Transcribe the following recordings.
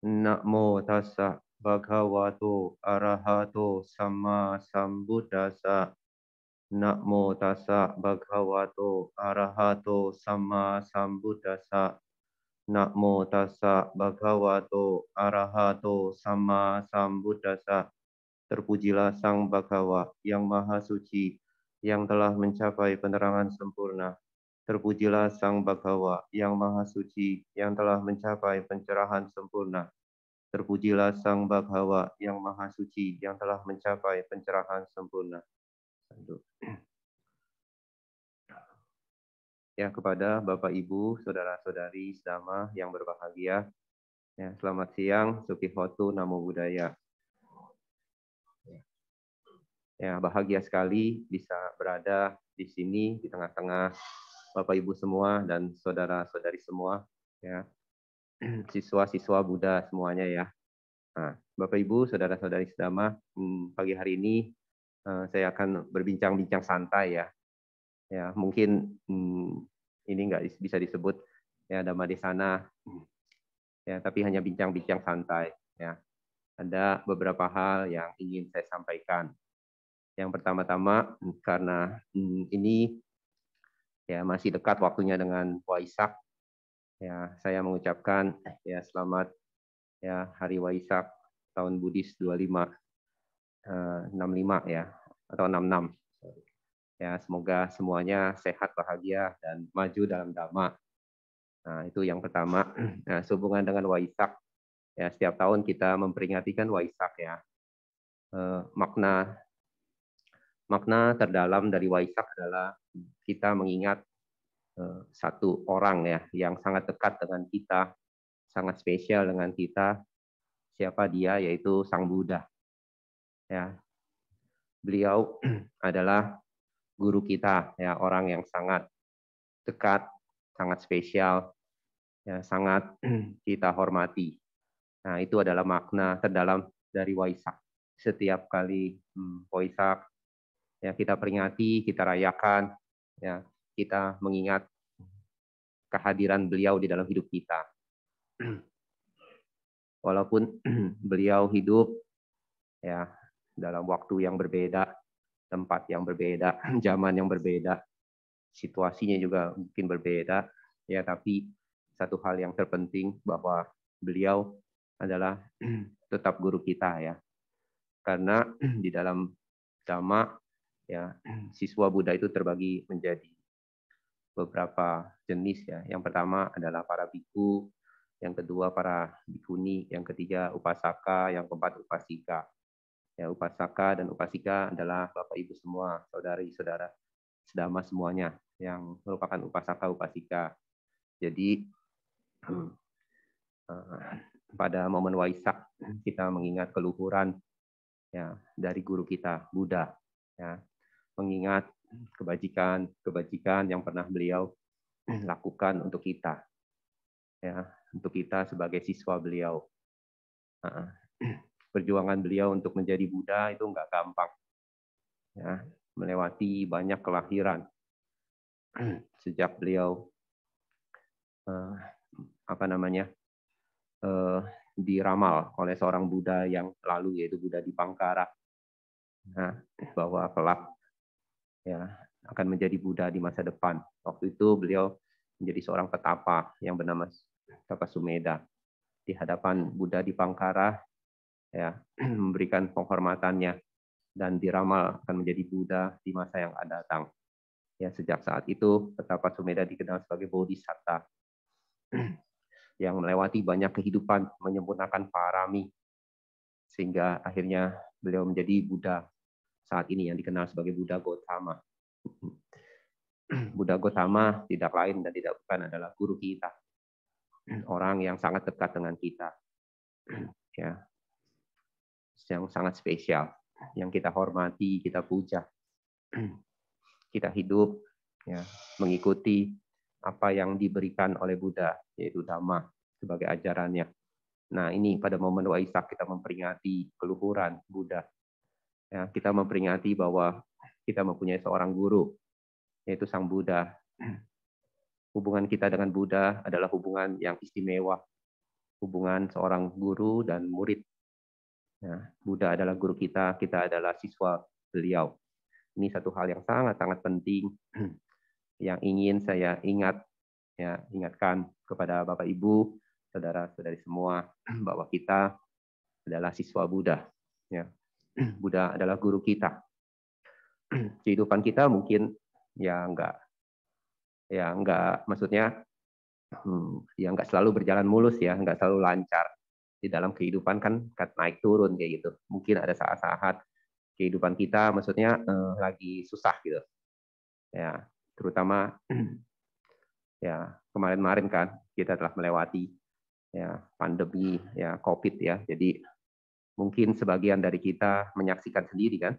Namo tassa bhagavato arahato sama sambuddhasa. Namo tassa bhagavato arahato sama sambuddhasa. Namo tassa bhagavato arahato sama sambuddhasa. Terpujilah Sang Bhagawa yang Maha Suci, yang telah mencapai penerangan sempurna Terpujilah Sang Bhagawa yang Maha Suci yang telah mencapai pencerahan sempurna. Terpujilah Sang Bhagawa yang Maha Suci yang telah mencapai pencerahan sempurna. Ya kepada Bapak Ibu, saudara-saudari sedama yang berbahagia. Ya, selamat siang, Hotu, Namo Buddhaya. Ya, bahagia sekali bisa berada di sini di tengah-tengah Bapak Ibu semua dan saudara-saudari semua ya. Siswa-siswa Buddha semuanya ya. Nah, Bapak Ibu, saudara-saudari sedama, hmm, pagi hari ini eh, saya akan berbincang-bincang santai ya. Ya, mungkin hmm, ini nggak bisa disebut ya dama di sana. Ya, tapi hanya bincang-bincang santai ya. Ada beberapa hal yang ingin saya sampaikan. Yang pertama-tama karena hmm, ini ya masih dekat waktunya dengan Waisak ya saya mengucapkan ya selamat ya hari Waisak tahun Budis 25 65 ya atau 66 ya semoga semuanya sehat bahagia dan maju dalam dhamma nah itu yang pertama nah sehubungan dengan Waisak ya setiap tahun kita memperingatikan Waisak ya eh, makna makna terdalam dari Waisak adalah kita mengingat eh, satu orang ya yang sangat dekat dengan kita, sangat spesial dengan kita. Siapa dia? Yaitu Sang Buddha. Ya. Beliau adalah guru kita, ya, orang yang sangat dekat, sangat spesial, ya, sangat kita hormati. Nah, itu adalah makna terdalam dari Waisak. Setiap kali hmm, Waisak ya kita peringati, kita rayakan, ya kita mengingat kehadiran beliau di dalam hidup kita. Walaupun beliau hidup ya dalam waktu yang berbeda, tempat yang berbeda, zaman yang berbeda, situasinya juga mungkin berbeda, ya tapi satu hal yang terpenting bahwa beliau adalah tetap guru kita ya. Karena di dalam dhamma ya hmm. siswa Buddha itu terbagi menjadi beberapa jenis ya. Yang pertama adalah para biku, yang kedua para bikuni, yang ketiga upasaka, yang keempat upasika. Ya, upasaka dan upasika adalah Bapak Ibu semua, saudari-saudara sedama semuanya yang merupakan upasaka upasika. Jadi hmm, eh, pada momen Waisak kita mengingat keluhuran ya dari guru kita Buddha ya mengingat kebajikan-kebajikan yang pernah beliau lakukan untuk kita. Ya, untuk kita sebagai siswa beliau. Perjuangan beliau untuk menjadi Buddha itu nggak gampang. Ya, melewati banyak kelahiran. Sejak beliau eh, apa namanya? Eh, diramal oleh seorang Buddha yang lalu yaitu Buddha di Pangkara. Nah, bahwa kelak ya akan menjadi Buddha di masa depan. Waktu itu beliau menjadi seorang petapa yang bernama Tapa Sumeda. Di hadapan Buddha di Pangkara ya memberikan penghormatannya dan diramal akan menjadi Buddha di masa yang akan datang. Ya sejak saat itu Petapa Sumeda dikenal sebagai Bodhisatta yang melewati banyak kehidupan menyempurnakan parami sehingga akhirnya beliau menjadi Buddha saat ini yang dikenal sebagai Buddha Gautama. Buddha Gautama tidak lain dan tidak bukan adalah guru kita. Orang yang sangat dekat dengan kita. Ya. Yang sangat spesial, yang kita hormati, kita puja. Kita hidup ya, mengikuti apa yang diberikan oleh Buddha, yaitu Dhamma sebagai ajarannya. Nah, ini pada momen Waisak kita memperingati keluhuran Buddha ya, kita memperingati bahwa kita mempunyai seorang guru, yaitu Sang Buddha. Hubungan kita dengan Buddha adalah hubungan yang istimewa, hubungan seorang guru dan murid. Ya, Buddha adalah guru kita, kita adalah siswa beliau. Ini satu hal yang sangat-sangat penting yang ingin saya ingat, ya, ingatkan kepada Bapak Ibu, saudara-saudari semua bahwa kita adalah siswa Buddha. Ya, Buddha adalah guru kita. Kehidupan kita mungkin ya enggak ya enggak maksudnya hmm, ya enggak selalu berjalan mulus ya enggak selalu lancar di dalam kehidupan kan naik turun kayak gitu mungkin ada saat-saat kehidupan kita maksudnya eh, lagi susah gitu ya terutama ya kemarin-marin kan kita telah melewati ya pandemi ya covid ya jadi mungkin sebagian dari kita menyaksikan sendiri kan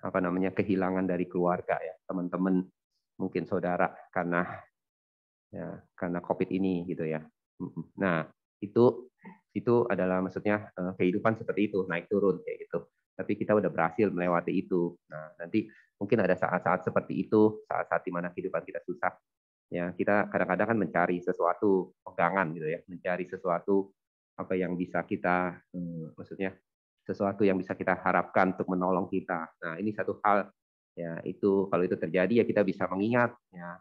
apa namanya kehilangan dari keluarga ya teman-teman mungkin saudara karena ya karena covid ini gitu ya nah itu itu adalah maksudnya eh, kehidupan seperti itu naik turun kayak gitu tapi kita udah berhasil melewati itu nah nanti mungkin ada saat-saat seperti itu saat-saat di mana kehidupan kita susah ya kita kadang-kadang kan mencari sesuatu pegangan gitu ya mencari sesuatu apa yang bisa kita eh, maksudnya sesuatu yang bisa kita harapkan untuk menolong kita. Nah, ini satu hal ya itu kalau itu terjadi ya kita bisa mengingat ya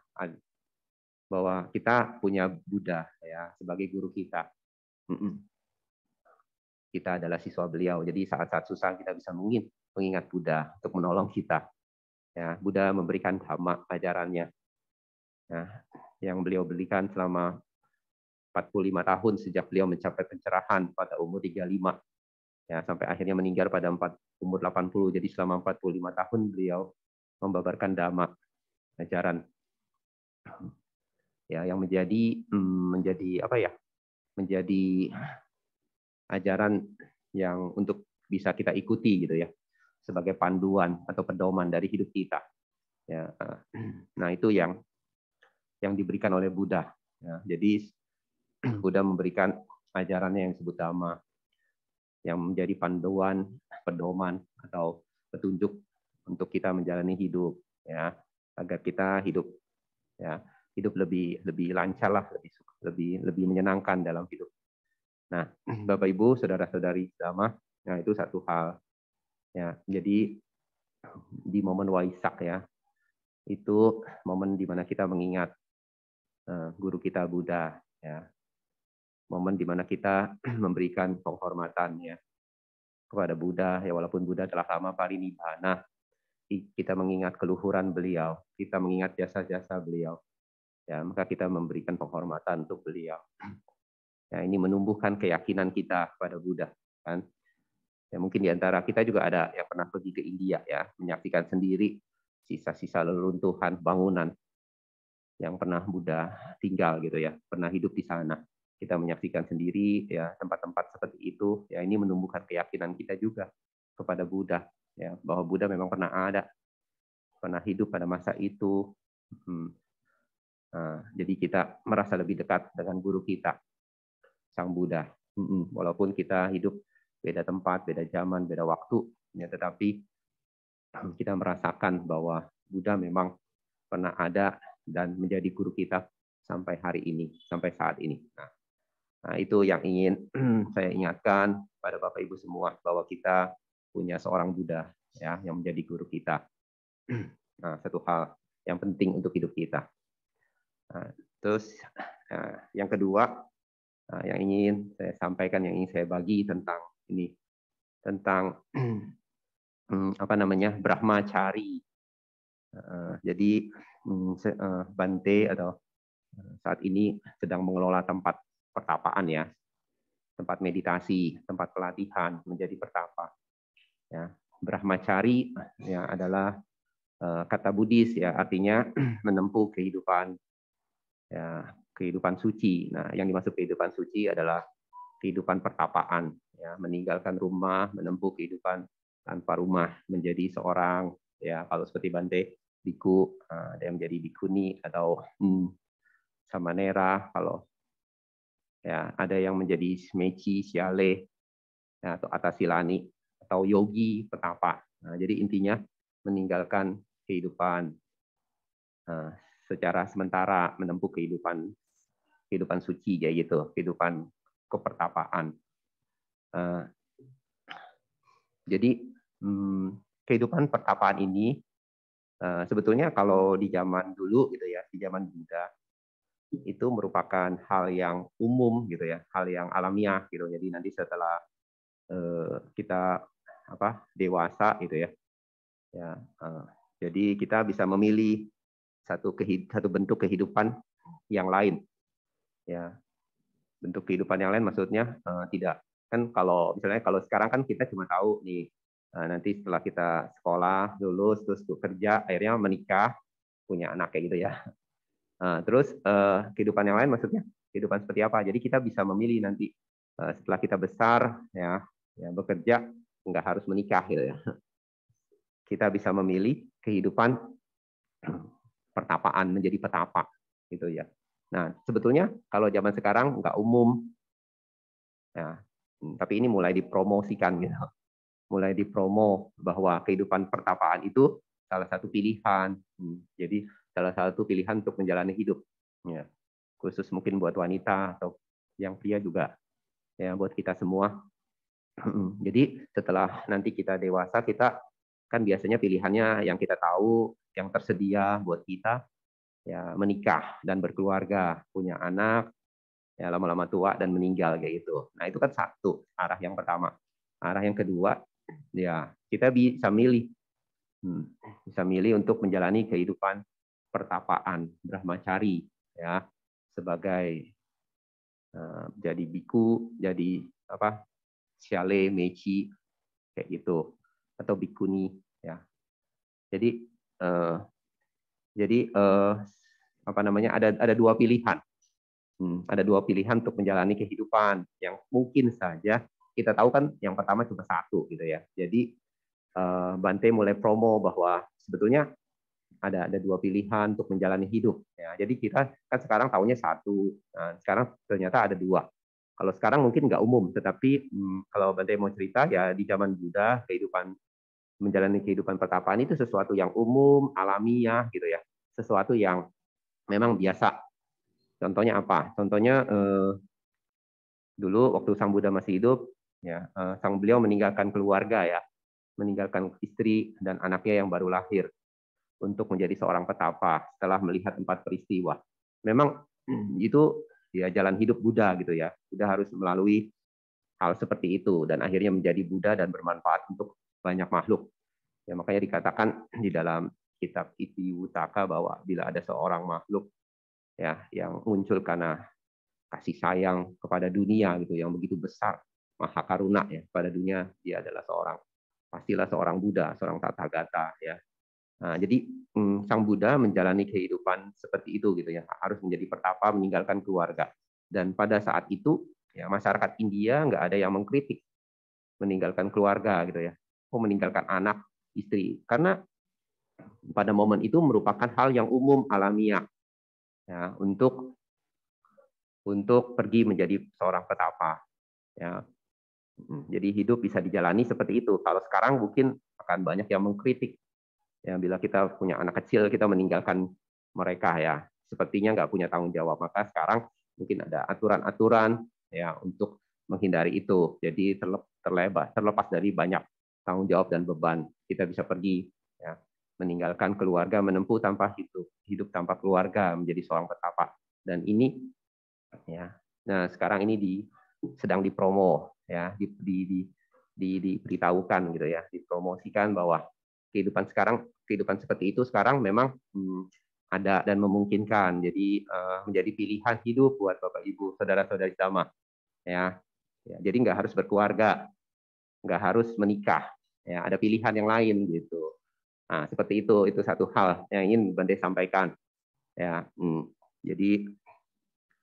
bahwa kita punya Buddha ya sebagai guru kita. Kita adalah siswa beliau. Jadi saat-saat susah kita bisa mungkin mengingat Buddha untuk menolong kita. Ya, Buddha memberikan dhamma ajarannya. Nah, yang beliau belikan selama 45 tahun sejak beliau mencapai pencerahan pada umur 35 ya sampai akhirnya meninggal pada 4 umur 80 jadi selama 45 tahun beliau membabarkan dhamma ajaran ya yang menjadi hmm, menjadi apa ya menjadi ajaran yang untuk bisa kita ikuti gitu ya sebagai panduan atau pedoman dari hidup kita ya eh, nah itu yang yang diberikan oleh Buddha ya, jadi Buddha memberikan ajarannya yang disebut Dhamma, yang menjadi panduan, pedoman, atau petunjuk untuk kita menjalani hidup, ya, agar kita hidup, ya, hidup lebih lebih lancar lah, lebih lebih lebih menyenangkan dalam hidup. Nah, hmm. Bapak Ibu, saudara-saudari Dhamma, nah itu satu hal. Ya, jadi di momen Waisak ya, itu momen di mana kita mengingat eh, guru kita Buddha ya momen di mana kita memberikan penghormatan ya kepada Buddha ya walaupun Buddha telah lama parinibbana kita mengingat keluhuran beliau kita mengingat jasa-jasa beliau ya maka kita memberikan penghormatan untuk beliau ya ini menumbuhkan keyakinan kita kepada Buddha kan ya mungkin di antara kita juga ada yang pernah pergi ke India ya menyaksikan sendiri sisa-sisa reruntuhan bangunan yang pernah Buddha tinggal gitu ya pernah hidup di sana kita menyaksikan sendiri ya tempat-tempat seperti itu ya ini menumbuhkan keyakinan kita juga kepada Buddha ya bahwa Buddha memang pernah ada pernah hidup pada masa itu hmm. nah, jadi kita merasa lebih dekat dengan guru kita sang Buddha hmm. walaupun kita hidup beda tempat beda zaman beda waktu ya tetapi kita merasakan bahwa Buddha memang pernah ada dan menjadi guru kita sampai hari ini, sampai saat ini. Nah, Nah, itu yang ingin saya ingatkan pada Bapak Ibu semua bahwa kita punya seorang Buddha ya yang menjadi guru kita. Nah, satu hal yang penting untuk hidup kita. Nah, terus nah, yang kedua nah, yang ingin saya sampaikan, yang ingin saya bagi tentang ini tentang hmm, apa namanya Brahma Cari. Nah, jadi hmm, eh, Bante atau eh, saat ini sedang mengelola tempat pertapaan ya, tempat meditasi, tempat pelatihan menjadi pertapa. Ya, Brahmacari ya adalah eh, kata Buddhis ya artinya menempuh kehidupan ya kehidupan suci. Nah, yang dimaksud kehidupan suci adalah kehidupan pertapaan ya, meninggalkan rumah, menempuh kehidupan tanpa rumah menjadi seorang ya kalau seperti Bante biku eh, ada yang menjadi bikuni atau hmm, nera kalau ya ada yang menjadi smeci siale, ya, atau atasilani, atau yogi, petapa. Nah, jadi intinya meninggalkan kehidupan nah, secara sementara menempuh kehidupan kehidupan suci ya gitu, kehidupan kepertapaan. Uh, jadi hmm, kehidupan pertapaan ini eh, sebetulnya kalau di zaman dulu gitu ya, di zaman Buddha itu merupakan hal yang umum gitu ya, hal yang alamiah gitu. Jadi nanti setelah eh, kita apa dewasa gitu ya, ya eh, jadi kita bisa memilih satu satu bentuk kehidupan yang lain, ya bentuk kehidupan yang lain maksudnya eh, tidak kan kalau misalnya kalau sekarang kan kita cuma tahu nih nanti setelah kita sekolah lulus terus kerja akhirnya menikah punya anak kayak gitu ya Nah, terus uh, kehidupan yang lain maksudnya kehidupan seperti apa? Jadi kita bisa memilih nanti uh, setelah kita besar ya, ya bekerja nggak harus menikah gitu ya. Kita bisa memilih kehidupan pertapaan menjadi petapa gitu ya. Nah sebetulnya kalau zaman sekarang nggak umum, ya, hmm, tapi ini mulai dipromosikan gitu, mulai dipromo bahwa kehidupan pertapaan itu salah satu pilihan. Hmm, jadi salah satu pilihan untuk menjalani hidup. Ya. Khusus mungkin buat wanita atau yang pria juga, ya buat kita semua. Jadi setelah nanti kita dewasa, kita kan biasanya pilihannya yang kita tahu, yang tersedia buat kita, ya menikah dan berkeluarga, punya anak, ya lama-lama tua dan meninggal kayak gitu. Nah itu kan satu arah yang pertama. Arah yang kedua, ya kita bisa milih, hmm, bisa milih untuk menjalani kehidupan pertapaan Brahmacari ya sebagai uh, jadi biku, jadi apa siale Meci kayak gitu atau bikuni ya. Jadi uh, jadi uh, apa namanya ada ada dua pilihan. Hmm, ada dua pilihan untuk menjalani kehidupan yang mungkin saja kita tahu kan yang pertama cuma satu gitu ya. Jadi Bante mulai promo bahwa sebetulnya ada ada dua pilihan untuk menjalani hidup. Ya, jadi kita kan sekarang tahunya satu, nah, sekarang ternyata ada dua. Kalau sekarang mungkin nggak umum, tetapi hmm, kalau Bante mau cerita ya di zaman Buddha kehidupan menjalani kehidupan pertapaan itu sesuatu yang umum, alamiah gitu ya, sesuatu yang memang biasa. Contohnya apa? Contohnya eh, dulu waktu Sang Buddha masih hidup, ya eh, Sang beliau meninggalkan keluarga ya, meninggalkan istri dan anaknya yang baru lahir untuk menjadi seorang petapa setelah melihat empat peristiwa. Memang itu ya jalan hidup Buddha gitu ya. Buddha harus melalui hal seperti itu dan akhirnya menjadi Buddha dan bermanfaat untuk banyak makhluk. Ya makanya dikatakan di dalam kitab Iti bahwa bila ada seorang makhluk ya yang muncul karena kasih sayang kepada dunia gitu yang begitu besar maha karuna ya pada dunia dia adalah seorang pastilah seorang Buddha seorang Tathagata ya Nah, jadi mm, Sang Buddha menjalani kehidupan seperti itu gitu ya, harus menjadi pertapa meninggalkan keluarga. Dan pada saat itu ya masyarakat India nggak ada yang mengkritik meninggalkan keluarga gitu ya, oh meninggalkan anak, istri, karena pada momen itu merupakan hal yang umum alamiah ya untuk untuk pergi menjadi seorang petapa ya mm, jadi hidup bisa dijalani seperti itu. Kalau sekarang mungkin akan banyak yang mengkritik Ya, bila kita punya anak kecil, kita meninggalkan mereka ya. Sepertinya nggak punya tanggung jawab. Maka sekarang mungkin ada aturan-aturan ya untuk menghindari itu. Jadi terlepas terlepas dari banyak tanggung jawab dan beban, kita bisa pergi ya, meninggalkan keluarga, menempuh tanpa hidup, hidup tanpa keluarga, menjadi seorang petapa. Dan ini ya. Nah, sekarang ini di sedang dipromo ya, di, di, di diberitahukan gitu ya, dipromosikan bahwa kehidupan sekarang kehidupan seperti itu sekarang memang hmm, ada dan memungkinkan jadi uh, menjadi pilihan hidup buat bapak ibu saudara saudari sama ya, ya jadi nggak harus berkeluarga nggak harus menikah ya ada pilihan yang lain gitu nah seperti itu itu satu hal yang ingin bende sampaikan ya hmm. jadi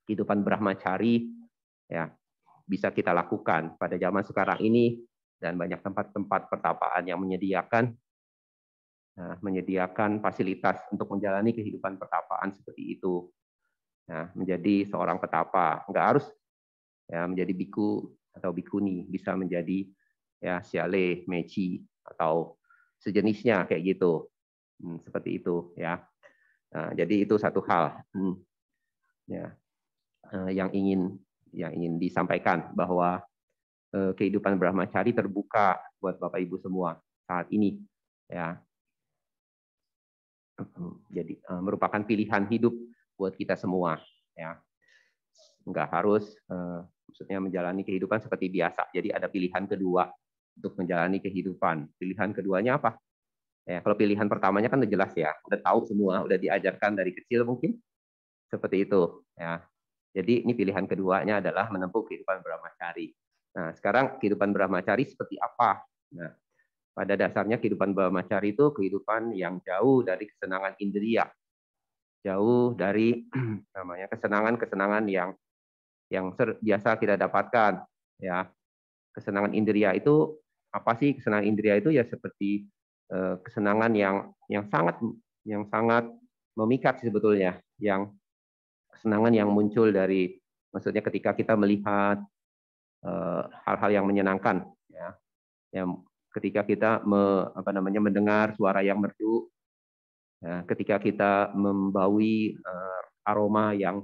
kehidupan brahmacari ya bisa kita lakukan pada zaman sekarang ini dan banyak tempat-tempat pertapaan yang menyediakan nah, menyediakan fasilitas untuk menjalani kehidupan petapaan seperti itu. Nah, menjadi seorang petapa nggak harus ya, menjadi biku atau bikuni, bisa menjadi ya siale, meci atau sejenisnya kayak gitu, hmm, seperti itu ya. Nah, jadi itu satu hal hmm, ya eh, yang ingin yang ingin disampaikan bahwa eh, kehidupan Brahmacari terbuka buat Bapak Ibu semua saat ini ya jadi uh, merupakan pilihan hidup buat kita semua ya nggak harus uh, maksudnya menjalani kehidupan seperti biasa jadi ada pilihan kedua untuk menjalani kehidupan pilihan keduanya apa ya kalau pilihan pertamanya kan udah jelas ya udah tahu semua udah diajarkan dari kecil mungkin seperti itu ya jadi ini pilihan keduanya adalah menempuh kehidupan Brahmacari nah sekarang kehidupan Brahmacari seperti apa nah pada dasarnya kehidupan bermasyarakat itu kehidupan yang jauh dari kesenangan indria, jauh dari namanya kesenangan-kesenangan yang yang biasa kita dapatkan ya kesenangan indria itu apa sih kesenangan indria itu ya seperti eh, kesenangan yang yang sangat yang sangat memikat sebetulnya yang kesenangan yang muncul dari maksudnya ketika kita melihat eh, hal-hal eh, yang menyenangkan ya yang ketika kita me, apa namanya mendengar suara yang merdu, ya, ketika kita membawi uh, eh, aroma yang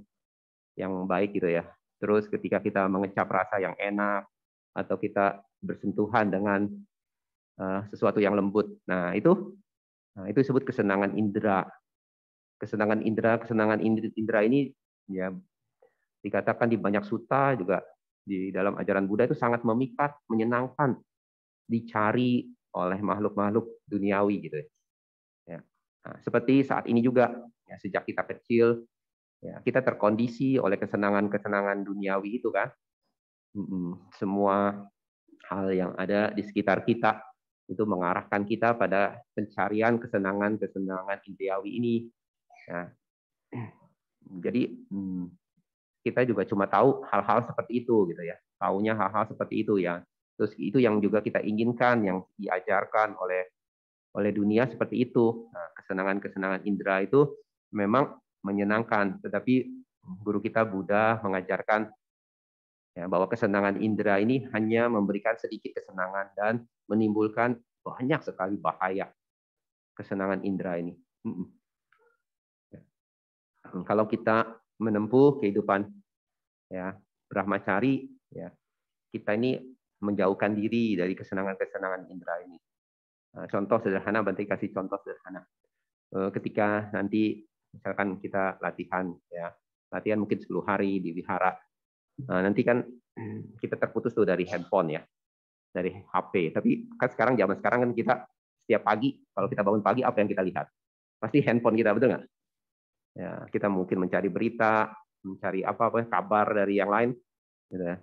yang baik gitu ya. Terus ketika kita mengecap rasa yang enak atau kita bersentuhan dengan uh, sesuatu yang lembut. Nah, itu nah, itu disebut kesenangan indera. Kesenangan indera, kesenangan indera ini ya dikatakan di banyak suta juga di dalam ajaran Buddha itu sangat memikat, menyenangkan, dicari oleh makhluk-makhluk duniawi gitu ya. ya. Nah, seperti saat ini juga ya, sejak kita kecil ya, kita terkondisi oleh kesenangan-kesenangan duniawi itu kan. Semua hal yang ada di sekitar kita itu mengarahkan kita pada pencarian kesenangan-kesenangan duniawi ini. Ya. jadi mm, kita juga cuma tahu hal-hal seperti itu gitu ya. Tahunya hal-hal seperti itu ya Terus itu yang juga kita inginkan, yang diajarkan oleh oleh dunia seperti itu. kesenangan kesenangan-kesenangan indera itu memang menyenangkan, tetapi guru kita Buddha mengajarkan ya, bahwa kesenangan indera ini hanya memberikan sedikit kesenangan dan menimbulkan banyak sekali bahaya kesenangan indera ini. Ya. Hmm, kalau kita menempuh kehidupan ya Brahmacari ya kita ini menjauhkan diri dari kesenangan-kesenangan indera ini. Nah, contoh sederhana, berarti kasih contoh sederhana. Eh, ketika nanti misalkan kita latihan, ya latihan mungkin 10 hari di wihara, nah, nanti kan kita terputus tuh dari handphone ya, dari HP. Tapi kan sekarang zaman sekarang kan kita setiap pagi, kalau kita bangun pagi apa yang kita lihat? Pasti handphone kita, betul nggak? Ya, kita mungkin mencari berita, mencari apa apa kabar dari yang lain, gitu ya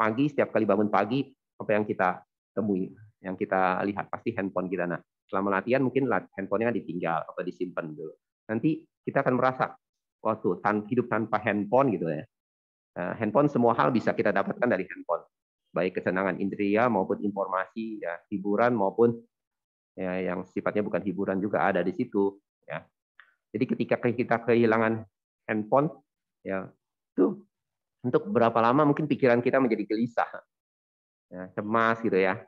pagi setiap kali bangun pagi apa yang kita temui, yang kita lihat pasti handphone kita. Nah, selama latihan mungkin handphonenya ditinggal atau disimpan dulu. Gitu. Nanti kita akan merasa waktu tan hidup tanpa handphone gitu ya. Nah, handphone semua hal bisa kita dapatkan dari handphone, baik kesenangan indria maupun informasi, ya, hiburan maupun ya, yang sifatnya bukan hiburan juga ada di situ. Ya. Jadi ketika kita kehilangan handphone, ya itu untuk berapa lama mungkin pikiran kita menjadi gelisah, ya, cemas gitu ya,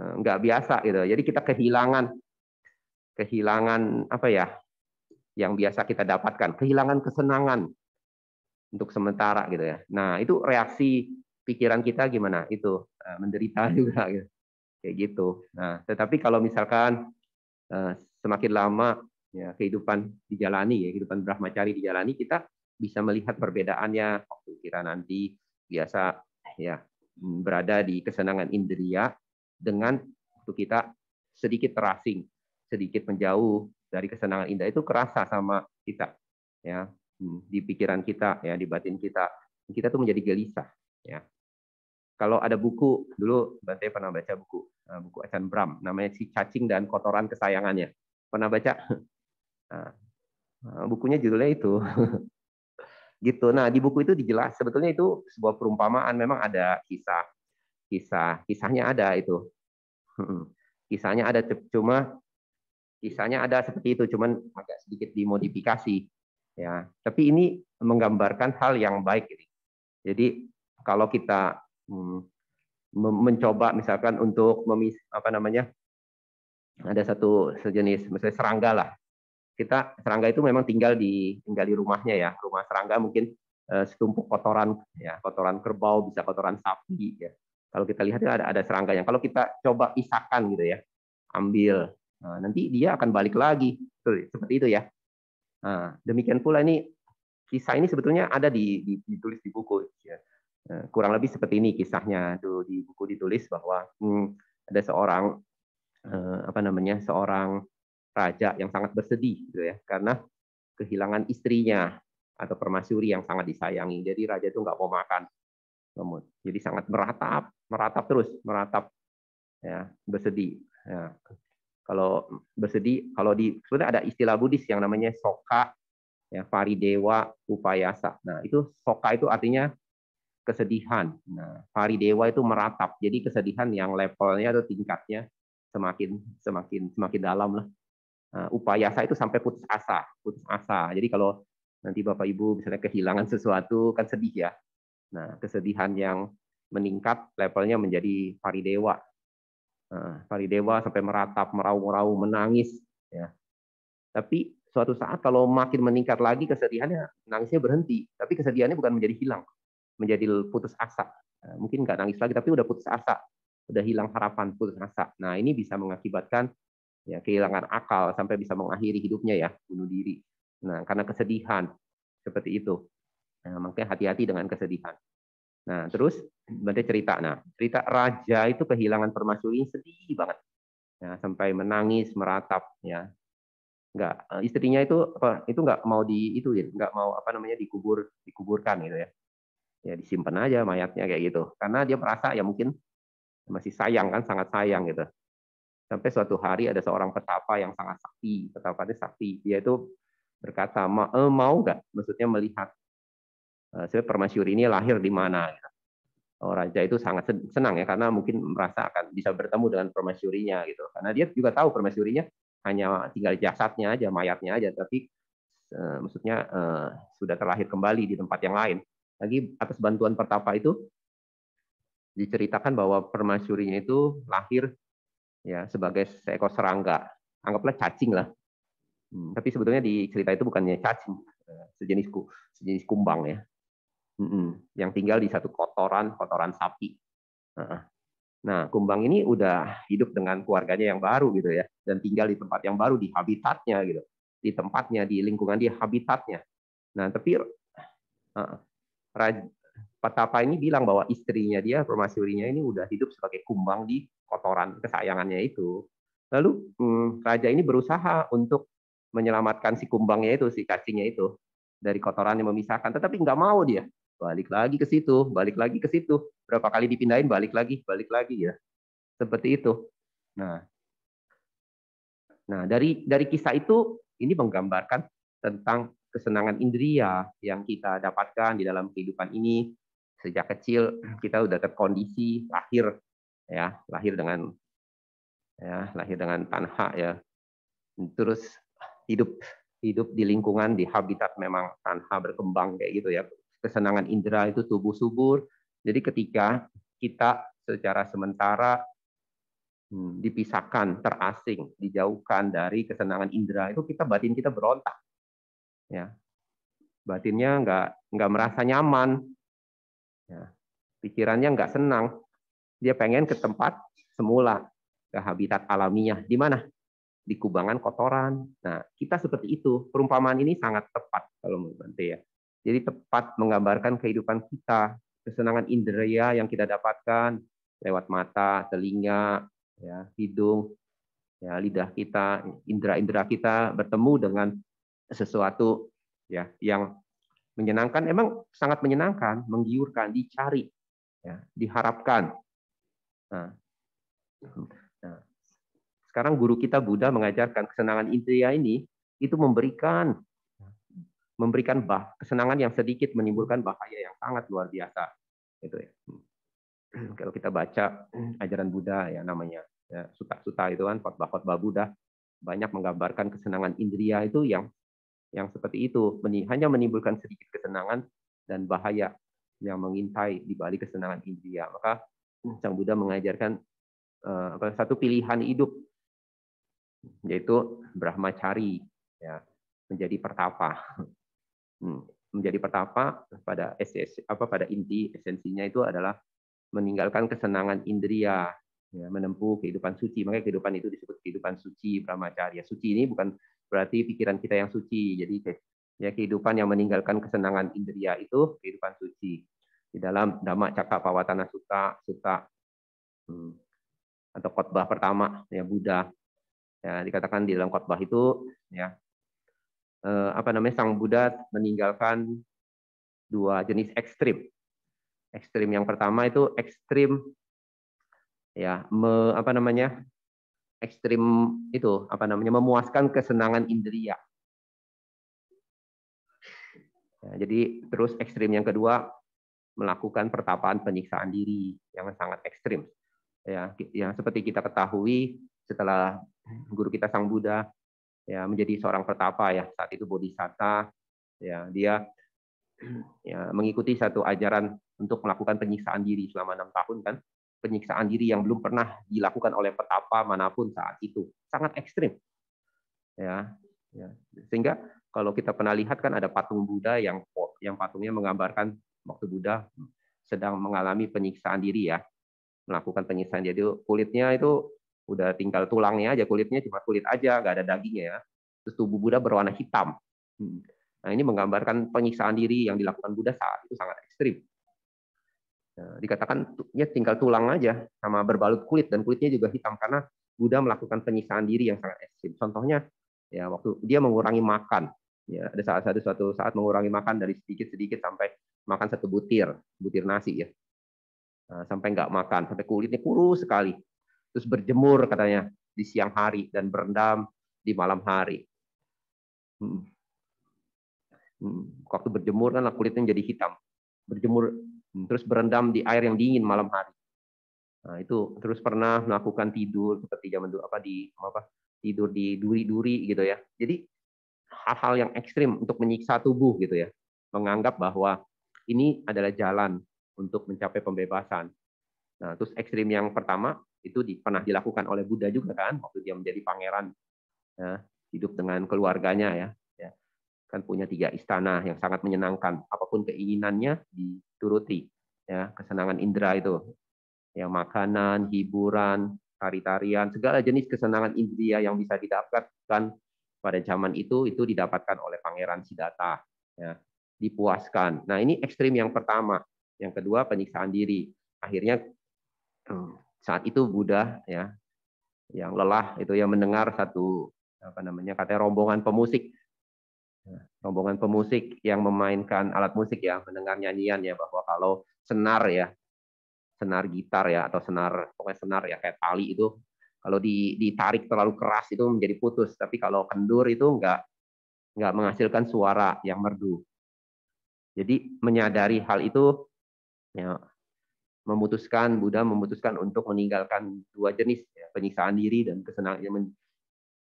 eh, nggak biasa gitu. Jadi kita kehilangan kehilangan apa ya yang biasa kita dapatkan, kehilangan kesenangan untuk sementara gitu ya. Nah itu reaksi pikiran kita gimana? Itu eh, menderita juga gitu. kayak gitu. Nah tetapi kalau misalkan eh, semakin lama ya kehidupan dijalani ya kehidupan brahmacari dijalani kita bisa melihat perbedaannya waktu kira nanti biasa ya berada di kesenangan indria dengan waktu kita sedikit terasing, sedikit menjauh dari kesenangan indah itu kerasa sama kita ya hmm, di pikiran kita ya di batin kita kita tuh menjadi gelisah ya kalau ada buku dulu Bante pernah baca buku eh, buku Achan Bram namanya si cacing dan kotoran kesayangannya pernah baca nah, eh, bukunya judulnya itu gitu. Nah, di buku itu dijelas sebetulnya itu sebuah perumpamaan memang ada kisah kisah kisahnya ada itu. Hmm. Kisahnya ada cuma kisahnya ada seperti itu cuman agak sedikit dimodifikasi ya. Tapi ini menggambarkan hal yang baik ini. Jadi kalau kita hmm, mencoba misalkan untuk memis apa namanya ada satu sejenis misalnya serangga lah kita serangga itu memang tinggal di tinggal di rumahnya ya rumah serangga mungkin e, setumpuk kotoran ya kotoran kerbau bisa kotoran sapi ya kalau kita lihat ada ada serangga yang kalau kita coba isakan gitu ya ambil nah, nanti dia akan balik lagi seperti itu ya nah, demikian pula ini kisah ini sebetulnya ada di, di ditulis di buku ya. Eh, kurang lebih seperti ini kisahnya tuh di buku ditulis bahwa hmm, ada seorang eh, apa namanya seorang raja yang sangat bersedih gitu ya karena kehilangan istrinya atau permasyuri yang sangat disayangi. Jadi raja itu nggak mau makan Jadi sangat meratap, meratap terus, meratap, ya bersedih. Ya. Kalau bersedih, kalau di sebenarnya ada istilah Buddhis yang namanya soka, ya paridewa upayasa. Nah itu soka itu artinya kesedihan. Nah paridewa itu meratap. Jadi kesedihan yang levelnya atau tingkatnya semakin semakin semakin dalam lah Eh, upaya saya itu sampai putus asa, putus asa. Jadi kalau nanti Bapak Ibu misalnya kehilangan sesuatu kan sedih ya. Nah, kesedihan yang meningkat levelnya menjadi paridewa. Nah, paridewa sampai meratap, meraung-raung, menangis ya. Tapi suatu saat kalau makin meningkat lagi kesedihannya, nangisnya berhenti, tapi kesedihannya bukan menjadi hilang, menjadi putus asa. Eh, mungkin nggak nangis lagi tapi udah putus asa, udah hilang harapan, putus asa. Nah, ini bisa mengakibatkan ya kehilangan akal sampai bisa mengakhiri hidupnya ya bunuh diri. Nah karena kesedihan seperti itu. Nah, makanya hati-hati dengan kesedihan. Nah terus berarti cerita. Nah cerita raja itu kehilangan permaisuri sedih banget. Ya, sampai menangis meratap ya nggak eh, istrinya itu apa itu nggak mau di itu ya nggak mau apa namanya dikubur dikuburkan gitu ya ya disimpan aja mayatnya kayak gitu karena dia merasa ya mungkin masih sayang kan sangat sayang gitu Sampai suatu hari ada seorang petapa yang sangat sakti, petapa itu sakti, dia itu berkata, Ma, e, mau nggak? Maksudnya melihat e, si permasyuri ini lahir di mana. Gitu. Oh, raja itu sangat senang ya karena mungkin merasa akan bisa bertemu dengan permasyurinya gitu. Karena dia juga tahu permasyurinya hanya tinggal jasadnya aja, mayatnya aja, tapi e, maksudnya sudah terlahir kembali di tempat yang lain. Lagi atas bantuan petapa itu diceritakan bahwa permasyurinya itu lahir ya sebagai seekor serangga anggaplah cacing lah hmm, tapi sebetulnya di cerita itu bukannya cacing eh, sejenis sejenis kumbang ya hmm, yang tinggal di satu kotoran kotoran sapi nah kumbang ini udah hidup dengan keluarganya yang baru gitu ya dan tinggal di tempat yang baru di habitatnya gitu di tempatnya di lingkungan dia habitatnya nah tapi uh, petapa ini bilang bahwa istrinya dia, permaisurinya ini udah hidup sebagai kumbang di kotoran kesayangannya itu. Lalu hmm, raja ini berusaha untuk menyelamatkan si kumbangnya itu, si cacingnya itu dari kotoran yang memisahkan, tetapi nggak mau dia. Balik lagi ke situ, balik lagi ke situ. Berapa kali dipindahin, balik lagi, balik lagi ya. Seperti itu. Nah, nah dari dari kisah itu ini menggambarkan tentang kesenangan indria yang kita dapatkan di dalam kehidupan ini sejak kecil kita sudah terkondisi lahir ya lahir dengan ya lahir dengan tanha ya terus hidup hidup di lingkungan di habitat memang tanha berkembang kayak gitu ya kesenangan indera itu tubuh subur jadi ketika kita secara sementara hmm, dipisahkan terasing dijauhkan dari kesenangan indera itu kita batin kita berontak ya batinnya nggak nggak merasa nyaman Ya, pikirannya nggak senang. Dia pengen ke tempat semula, ke habitat alaminya. Di mana? Di kubangan kotoran. Nah, kita seperti itu. Perumpamaan ini sangat tepat kalau menurut Bante ya. Jadi tepat menggambarkan kehidupan kita, kesenangan indera yang kita dapatkan lewat mata, telinga, ya, hidung, ya, lidah kita, indera-indera kita bertemu dengan sesuatu ya yang Menyenangkan emang sangat menyenangkan, menggiurkan, dicari, ya, diharapkan. Nah. nah, sekarang guru kita Buddha mengajarkan kesenangan indria ini itu memberikan memberikan bah, kesenangan yang sedikit menimbulkan bahaya yang sangat luar biasa. itu ya. Hmm. Kalau kita baca hmm, ajaran Buddha ya namanya ya, suta-suta itu kan khotbah-khotbah Buddha banyak menggambarkan kesenangan indria itu yang yang seperti itu hanya menimbulkan sedikit kesenangan dan bahaya yang mengintai di balik kesenangan India. Maka Sang Buddha mengajarkan eh, satu pilihan hidup yaitu brahmacari ya menjadi pertapa hmm, menjadi pertapa pada SS apa pada inti esensinya itu adalah meninggalkan kesenangan indria ya, menempuh kehidupan suci maka kehidupan itu disebut kehidupan suci brahmacharya suci ini bukan berarti pikiran kita yang suci. Jadi ya kehidupan yang meninggalkan kesenangan indria itu kehidupan suci. Di dalam damak cakap Pawatana suta hmm, atau khotbah pertama ya Buddha ya dikatakan di dalam khotbah itu ya eh, apa namanya Sang Buddha meninggalkan dua jenis ekstrim. Ekstrim yang pertama itu ekstrim ya me, apa namanya ekstrim itu apa namanya memuaskan kesenangan indria. Nah, jadi terus ekstrim yang kedua melakukan pertapaan penyiksaan diri yang sangat ekstrim. Ya, yang seperti kita ketahui setelah guru kita sang Buddha ya menjadi seorang pertapa ya saat itu bodhisatta ya dia ya mengikuti satu ajaran untuk melakukan penyiksaan diri selama enam tahun kan penyiksaan diri yang belum pernah dilakukan oleh petapa manapun saat itu. Sangat ekstrim. Ya, ya. Sehingga kalau kita pernah lihat kan ada patung Buddha yang yang patungnya menggambarkan waktu Buddha sedang mengalami penyiksaan diri ya melakukan penyiksaan jadi kulitnya itu udah tinggal tulangnya aja kulitnya cuma kulit aja nggak ada dagingnya ya terus tubuh Buddha berwarna hitam hmm. nah ini menggambarkan penyiksaan diri yang dilakukan Buddha saat itu sangat ekstrim Eh, dikatakan ya tinggal tulang aja sama berbalut kulit dan kulitnya juga hitam karena Buddha melakukan penyiksaan diri yang sangat ekstrim. Contohnya ya waktu dia mengurangi makan ya ada saat satu suatu saat mengurangi makan dari sedikit sedikit sampai makan satu butir butir nasi ya eh, sampai nggak makan sampai kulitnya kurus sekali terus berjemur katanya di siang hari dan berendam di malam hari hmm. Hmm. waktu berjemur kan kulitnya jadi hitam berjemur Hmm. terus berendam di air yang dingin malam hari. Nah, itu terus pernah melakukan tidur seperti zaman dulu apa di apa tidur di duri-duri gitu ya. Jadi hal-hal yang ekstrim untuk menyiksa tubuh gitu ya, menganggap bahwa ini adalah jalan untuk mencapai pembebasan. Nah, terus ekstrim yang pertama itu di, pernah dilakukan oleh Buddha juga kan waktu dia menjadi pangeran ya, hidup dengan keluarganya ya, ya kan punya tiga istana yang sangat menyenangkan apapun keinginannya di turuti ya kesenangan indera itu ya makanan hiburan tari-tarian segala jenis kesenangan indria yang bisa didapatkan pada zaman itu itu didapatkan oleh pangeran Sidata, ya dipuaskan nah ini ekstrim yang pertama yang kedua penyiksaan diri akhirnya hmm, saat itu Buddha ya yang lelah itu yang mendengar satu apa namanya katanya rombongan pemusik rombongan pemusik yang memainkan alat musik ya, mendengar nyanyian ya bahwa kalau senar ya, senar gitar ya atau senar pokoknya senar ya kayak tali itu kalau ditarik terlalu keras itu menjadi putus, tapi kalau kendur itu enggak enggak menghasilkan suara yang merdu. Jadi menyadari hal itu ya memutuskan Buddha memutuskan untuk meninggalkan dua jenis ya, penyiksaan diri dan kesenangan ya,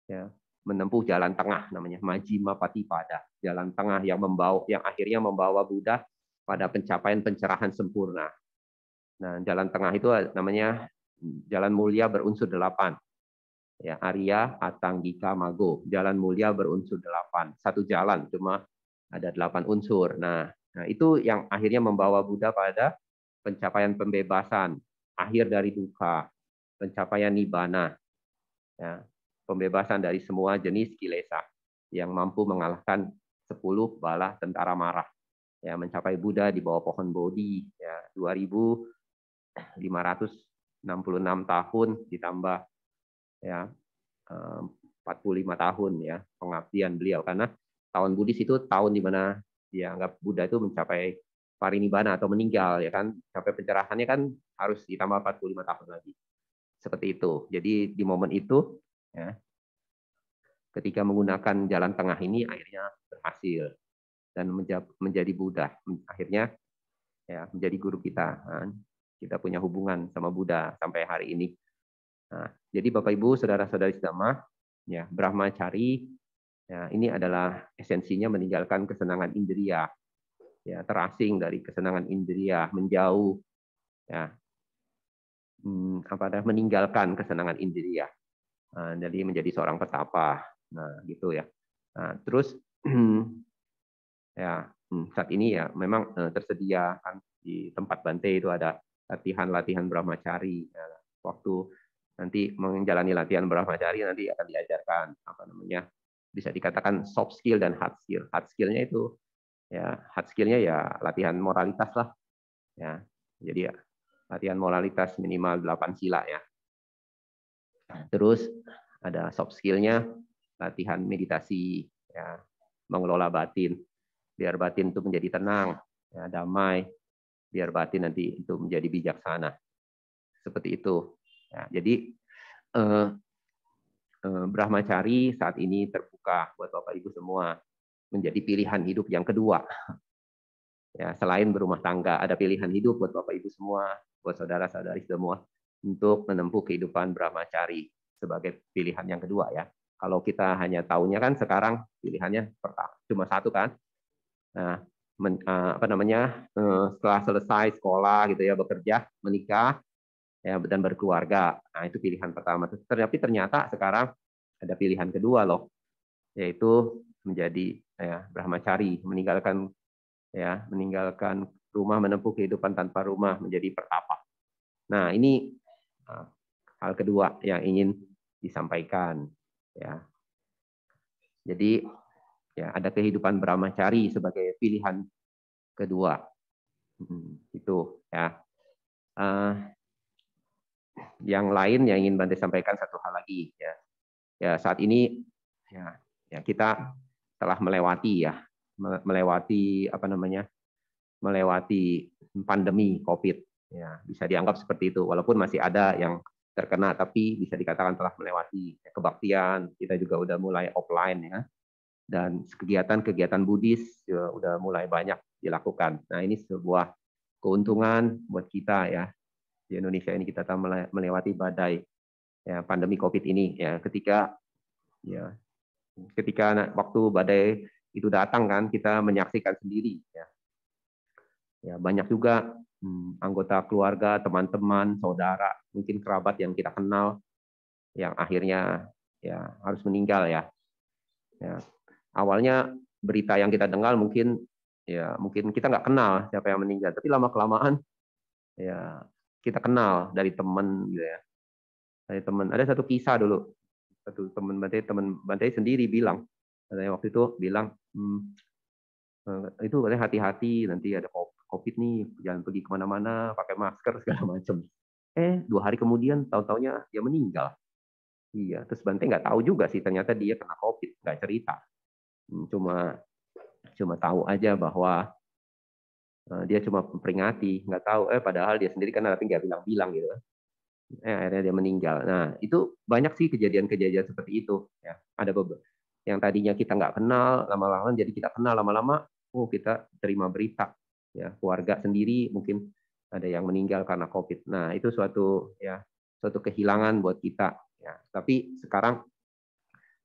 ya menempuh jalan tengah namanya Majima pati Patipada, jalan tengah yang membawa yang akhirnya membawa Buddha pada pencapaian pencerahan sempurna. Nah, jalan tengah itu namanya jalan mulia berunsur delapan. Ya, Arya Atanggika Mago, jalan mulia berunsur delapan. Satu jalan cuma ada delapan unsur. Nah, nah itu yang akhirnya membawa Buddha pada pencapaian pembebasan, akhir dari duka, pencapaian nibbana. Ya, pembebasan dari semua jenis kilesa yang mampu mengalahkan 10 bala tentara marah ya mencapai Buddha di bawah pohon Bodhi ya 2566 tahun ditambah ya 45 eh, tahun ya pengabdian beliau karena tahun Buddhis itu tahun di mana dianggap Buddha itu mencapai parinibbana atau meninggal ya kan sampai pencerahannya kan harus ditambah 45 tahun lagi seperti itu jadi di momen itu Ya. Ketika menggunakan jalan tengah ini akhirnya berhasil dan menjadi Buddha. Akhirnya ya menjadi guru kita. kita punya hubungan sama Buddha sampai hari ini. Nah, jadi Bapak Ibu, saudara-saudari sedama, ya Brahmacari ya, ini adalah esensinya meninggalkan kesenangan indria. Ya, terasing dari kesenangan indria, menjauh ya. Hmm, apa ada, meninggalkan kesenangan indria. Eh, jadi menjadi seorang petapa nah gitu ya nah, terus ya hmm, saat ini ya memang eh, tersedia kan di tempat Bante itu ada latihan-latihan Brahmacari nah, waktu nanti menjalani latihan Brahmacari nanti akan diajarkan apa namanya bisa dikatakan soft skill dan hard skill hard skillnya itu ya hard skillnya ya latihan moralitas lah ya jadi ya, latihan moralitas minimal 8 sila ya Terus ada soft skillnya, latihan meditasi, ya, mengelola batin, biar batin itu menjadi tenang, ya, damai, biar batin nanti itu menjadi bijaksana. Seperti itu. Ya, jadi eh, eh, Brahmacari saat ini terbuka buat Bapak Ibu semua menjadi pilihan hidup yang kedua. Ya, selain berumah tangga, ada pilihan hidup buat Bapak Ibu semua, buat saudara-saudari semua untuk menempuh kehidupan Brahmacari sebagai pilihan yang kedua ya. Kalau kita hanya tahunya kan sekarang pilihannya pertama cuma satu kan. Nah, men, eh, apa namanya eh, setelah selesai sekolah gitu ya bekerja menikah ya dan berkeluarga nah itu pilihan pertama tapi ternyata sekarang ada pilihan kedua loh yaitu menjadi ya brahmacari meninggalkan ya meninggalkan rumah menempuh kehidupan tanpa rumah menjadi pertapa nah ini Eh, hal kedua yang ingin disampaikan ya. Jadi ya ada kehidupan beramacari sebagai pilihan kedua. Hmm, itu ya. Uh, yang lain yang ingin Bante sampaikan satu hal lagi ya. Ya saat ini ya, ya kita telah melewati ya melewati apa namanya melewati pandemi COVID Ya, bisa dianggap seperti itu walaupun masih ada yang terkena tapi bisa dikatakan telah melewati kebaktian, kita juga udah mulai offline ya. Dan kegiatan-kegiatan Buddhis ya, udah mulai banyak dilakukan. Nah, ini sebuah keuntungan buat kita ya di Indonesia ini kita telah melewati badai ya, pandemi COVID ini ya ketika ya ketika waktu badai itu datang kan kita menyaksikan sendiri ya, ya banyak juga Hmm, anggota keluarga, teman-teman, saudara, mungkin kerabat yang kita kenal yang akhirnya ya harus meninggal ya. ya. Awalnya berita yang kita dengar mungkin ya mungkin kita nggak kenal siapa yang meninggal, tapi lama kelamaan ya kita kenal dari teman gitu ya. Dari teman. Ada satu kisah dulu. Satu teman Bantai, teman Bantai sendiri bilang, katanya waktu itu bilang, hmm, eh, itu katanya hati-hati nanti ada covid nih jangan pergi kemana-mana pakai masker segala macam eh dua hari kemudian tahu-taunya dia meninggal iya terus Bante nggak tahu juga sih ternyata dia kena covid nggak cerita hmm, cuma cuma tahu aja bahwa eh, dia cuma memperingati nggak tahu eh padahal dia sendiri kan tapi nggak bilang-bilang gitu kan. eh akhirnya dia meninggal nah itu banyak sih kejadian-kejadian seperti itu ya ada beberapa yang tadinya kita nggak kenal lama-lama jadi kita kenal lama-lama oh kita terima berita ya keluarga sendiri mungkin ada yang meninggal karena COVID. Nah itu suatu ya suatu kehilangan buat kita. Ya. Tapi sekarang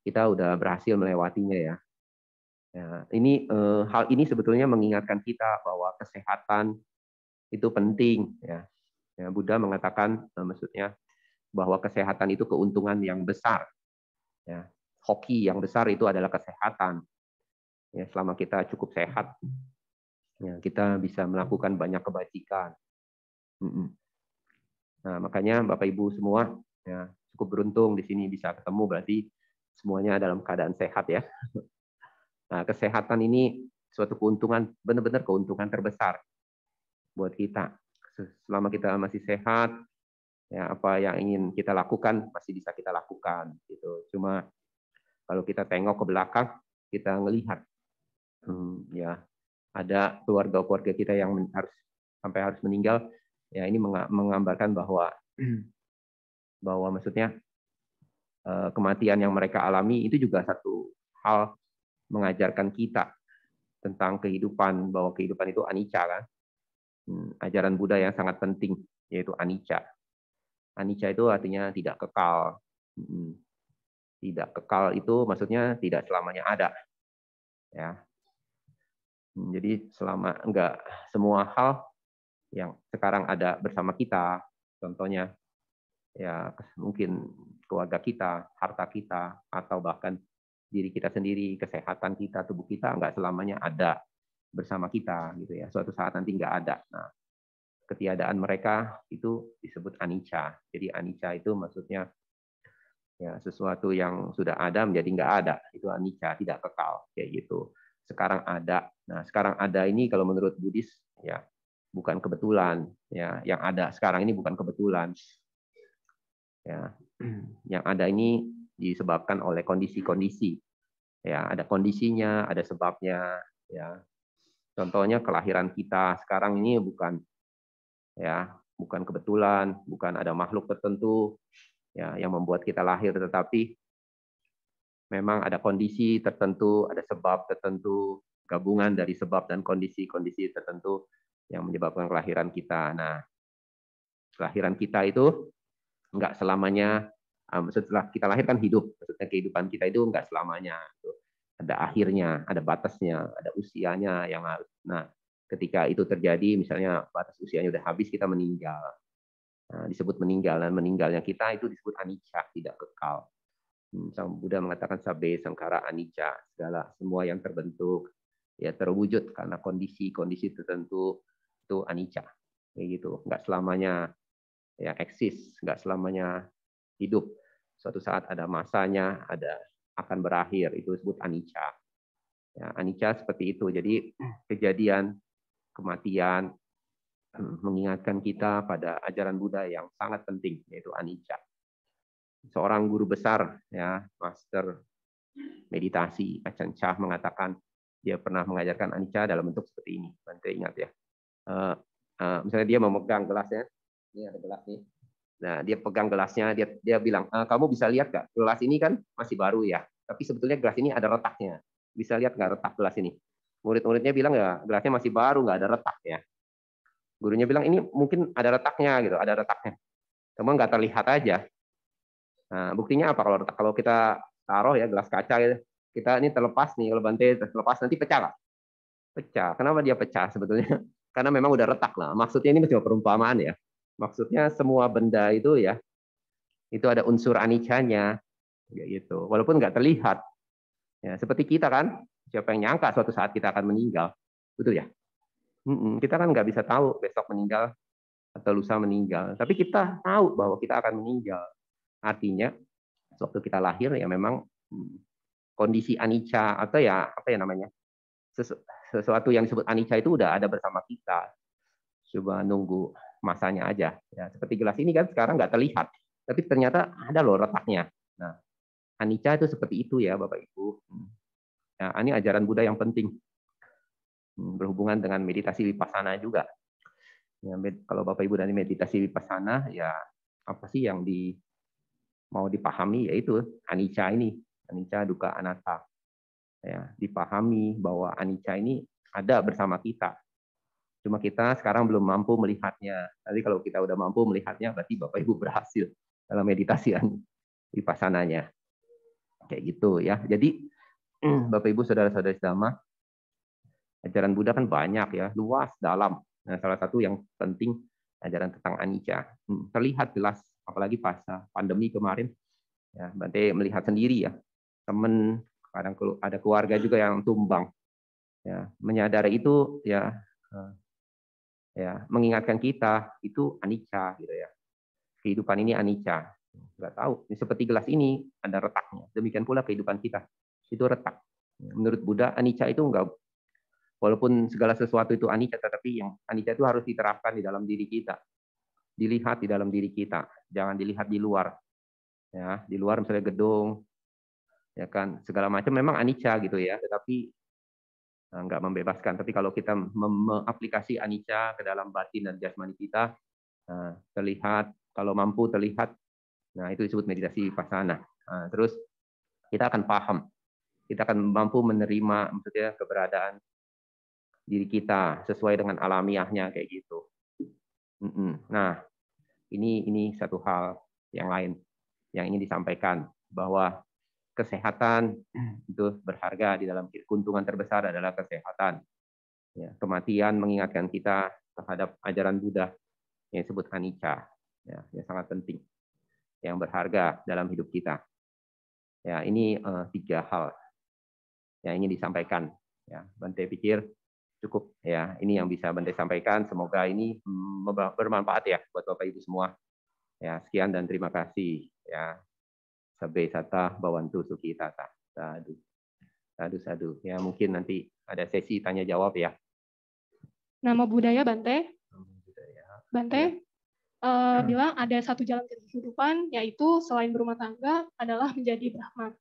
kita udah berhasil melewatinya ya. ya ini eh, hal ini sebetulnya mengingatkan kita bahwa kesehatan itu penting ya. ya Buddha mengatakan eh, maksudnya bahwa kesehatan itu keuntungan yang besar. Ya. Hoki yang besar itu adalah kesehatan. Ya, selama kita cukup sehat, Ya, kita bisa melakukan hmm. banyak kebajikan. Hmm. Nah, makanya Bapak Ibu semua ya, cukup beruntung di sini bisa ketemu berarti semuanya dalam keadaan sehat ya. Nah, kesehatan ini suatu keuntungan benar-benar keuntungan terbesar buat kita. Selama kita masih sehat, ya apa yang ingin kita lakukan masih bisa kita lakukan gitu. Cuma kalau kita tengok ke belakang, kita ngelihat hmm, ya ada keluarga-keluarga kita yang harus sampai harus meninggal ya ini menggambarkan bahwa bahwa maksudnya eh, kematian yang mereka alami itu juga satu hal mengajarkan kita tentang kehidupan bahwa kehidupan itu anicca kan hmm, ajaran Buddha yang sangat penting yaitu anicca anicca itu artinya tidak kekal hmm, tidak kekal itu maksudnya tidak selamanya ada ya jadi selama enggak semua hal yang sekarang ada bersama kita, contohnya ya mungkin keluarga kita, harta kita, atau bahkan diri kita sendiri, kesehatan kita, tubuh kita enggak selamanya ada bersama kita gitu ya. Suatu saat nanti enggak ada. Nah, ketiadaan mereka itu disebut anicca. Jadi anicca itu maksudnya ya sesuatu yang sudah ada menjadi enggak ada. Itu anicca, tidak kekal kayak gitu sekarang ada. Nah, sekarang ada ini kalau menurut Buddhis ya bukan kebetulan ya. Yang ada sekarang ini bukan kebetulan. Ya. Yang ada ini disebabkan oleh kondisi-kondisi. Ya, ada kondisinya, ada sebabnya ya. Contohnya kelahiran kita sekarang ini bukan ya, bukan kebetulan, bukan ada makhluk tertentu ya yang membuat kita lahir tetapi memang ada kondisi tertentu, ada sebab tertentu, gabungan dari sebab dan kondisi-kondisi tertentu yang menyebabkan kelahiran kita. Nah, kelahiran kita itu enggak selamanya setelah kita lahir kan hidup, maksudnya kehidupan kita itu enggak selamanya. Gitu. Ada akhirnya, ada batasnya, ada usianya yang harus. Nah, ketika itu terjadi, misalnya batas usianya udah habis, kita meninggal. Nah, disebut meninggal dan meninggalnya kita itu disebut anicca, tidak kekal. Hmm, sang Buddha mengatakan sabe sangkara anicca, segala semua yang terbentuk ya terwujud karena kondisi-kondisi tertentu itu anicca. Kayak gitu, nggak selamanya ya eksis, nggak selamanya hidup. Suatu saat ada masanya, ada akan berakhir, itu disebut anicca. Ya, anicca seperti itu. Jadi kejadian kematian mengingatkan kita pada ajaran Buddha yang sangat penting yaitu anicca seorang guru besar ya master meditasi Acan Shah mengatakan dia pernah mengajarkan anicca dalam bentuk seperti ini nanti ingat ya uh, uh, misalnya dia memegang gelasnya ini ada gelas nih nah dia pegang gelasnya dia dia bilang eh, kamu bisa lihat gak gelas ini kan masih baru ya tapi sebetulnya gelas ini ada retaknya bisa lihat nggak retak gelas ini murid-muridnya bilang ya gelasnya masih baru nggak ada retak ya. gurunya bilang ini mungkin ada retaknya gitu ada retaknya Cuma nggak terlihat aja Nah, buktinya apa kalau kalau kita taruh ya gelas kaca ya, kita ini terlepas nih kalau bantai terlepas nanti pecah lah. Pecah. Kenapa dia pecah sebetulnya? Karena memang udah retak lah. Maksudnya ini cuma perumpamaan ya. Maksudnya semua benda itu ya itu ada unsur anicanya yaitu gitu. Walaupun nggak terlihat. Ya, seperti kita kan, siapa yang nyangka suatu saat kita akan meninggal, betul ya? Kita kan nggak bisa tahu besok meninggal atau lusa meninggal. Tapi kita tahu bahwa kita akan meninggal. Artinya waktu kita lahir ya memang hmm, kondisi anicca atau ya apa ya namanya sesuatu yang disebut anicca itu udah ada bersama kita. Coba nunggu masanya aja. Ya, seperti gelas ini kan sekarang nggak terlihat, tapi ternyata ada loh retaknya. Nah, anicca itu seperti itu ya Bapak Ibu. Nah, ini ajaran Buddha yang penting hmm, berhubungan dengan meditasi vipassana juga. Ya, kalau Bapak Ibu dari meditasi vipassana ya apa sih yang di mau dipahami yaitu anicca ini, anicca duka anatta. Ya, dipahami bahwa anicca ini ada bersama kita. Cuma kita sekarang belum mampu melihatnya. Nanti kalau kita udah mampu melihatnya berarti Bapak Ibu berhasil dalam meditasi di pasananya. Kayak gitu ya. Jadi Bapak Ibu saudara saudara sama ajaran Buddha kan banyak ya, luas, dalam. Nah, salah satu yang penting ajaran tentang anicca. Hmm, terlihat jelas apalagi pas nah, pandemi kemarin ya berarti melihat sendiri ya temen, kadang ada keluarga juga yang tumbang ya menyadari itu ya eh, ya mengingatkan kita itu anicca gitu ya kehidupan ini anicca nggak tahu ini seperti gelas ini ada retaknya demikian pula kehidupan kita itu retak ya, menurut Buddha anicca itu enggak walaupun segala sesuatu itu anicca tetapi yang anicca itu harus diterapkan di dalam diri kita dilihat di dalam diri kita, jangan dilihat di luar. Ya, di luar misalnya gedung, ya kan segala macam memang anicca gitu ya, tetapi eh, nggak membebaskan. Tapi kalau kita mengaplikasi anicca ke dalam batin dan jasmani kita, eh, terlihat kalau mampu terlihat, nah itu disebut meditasi pasana. Nah, terus kita akan paham, kita akan mampu menerima maksudnya keberadaan diri kita sesuai dengan alamiahnya kayak gitu. Nah, ini ini satu hal yang lain yang ingin disampaikan bahwa kesehatan itu berharga di dalam keuntungan terbesar adalah kesehatan. Ya, kematian mengingatkan kita terhadap ajaran Buddha yang disebut anicca, ya, yang sangat penting, yang berharga dalam hidup kita. Ya, ini uh, tiga hal yang ingin disampaikan. Ya, Bante pikir cukup ya. Ini yang bisa Bante sampaikan. Semoga ini mm, bermanfaat ya buat Bapak Ibu semua. Ya, sekian dan terima kasih ya. Sabe sata bawantu suki tata. Sadu. Sadu sadu. Ya, mungkin nanti ada sesi tanya jawab ya. Nama budaya Bante? Bante? Ya uh, hmm. bilang ada satu jalan kehidupan yaitu selain berumah tangga adalah menjadi brahma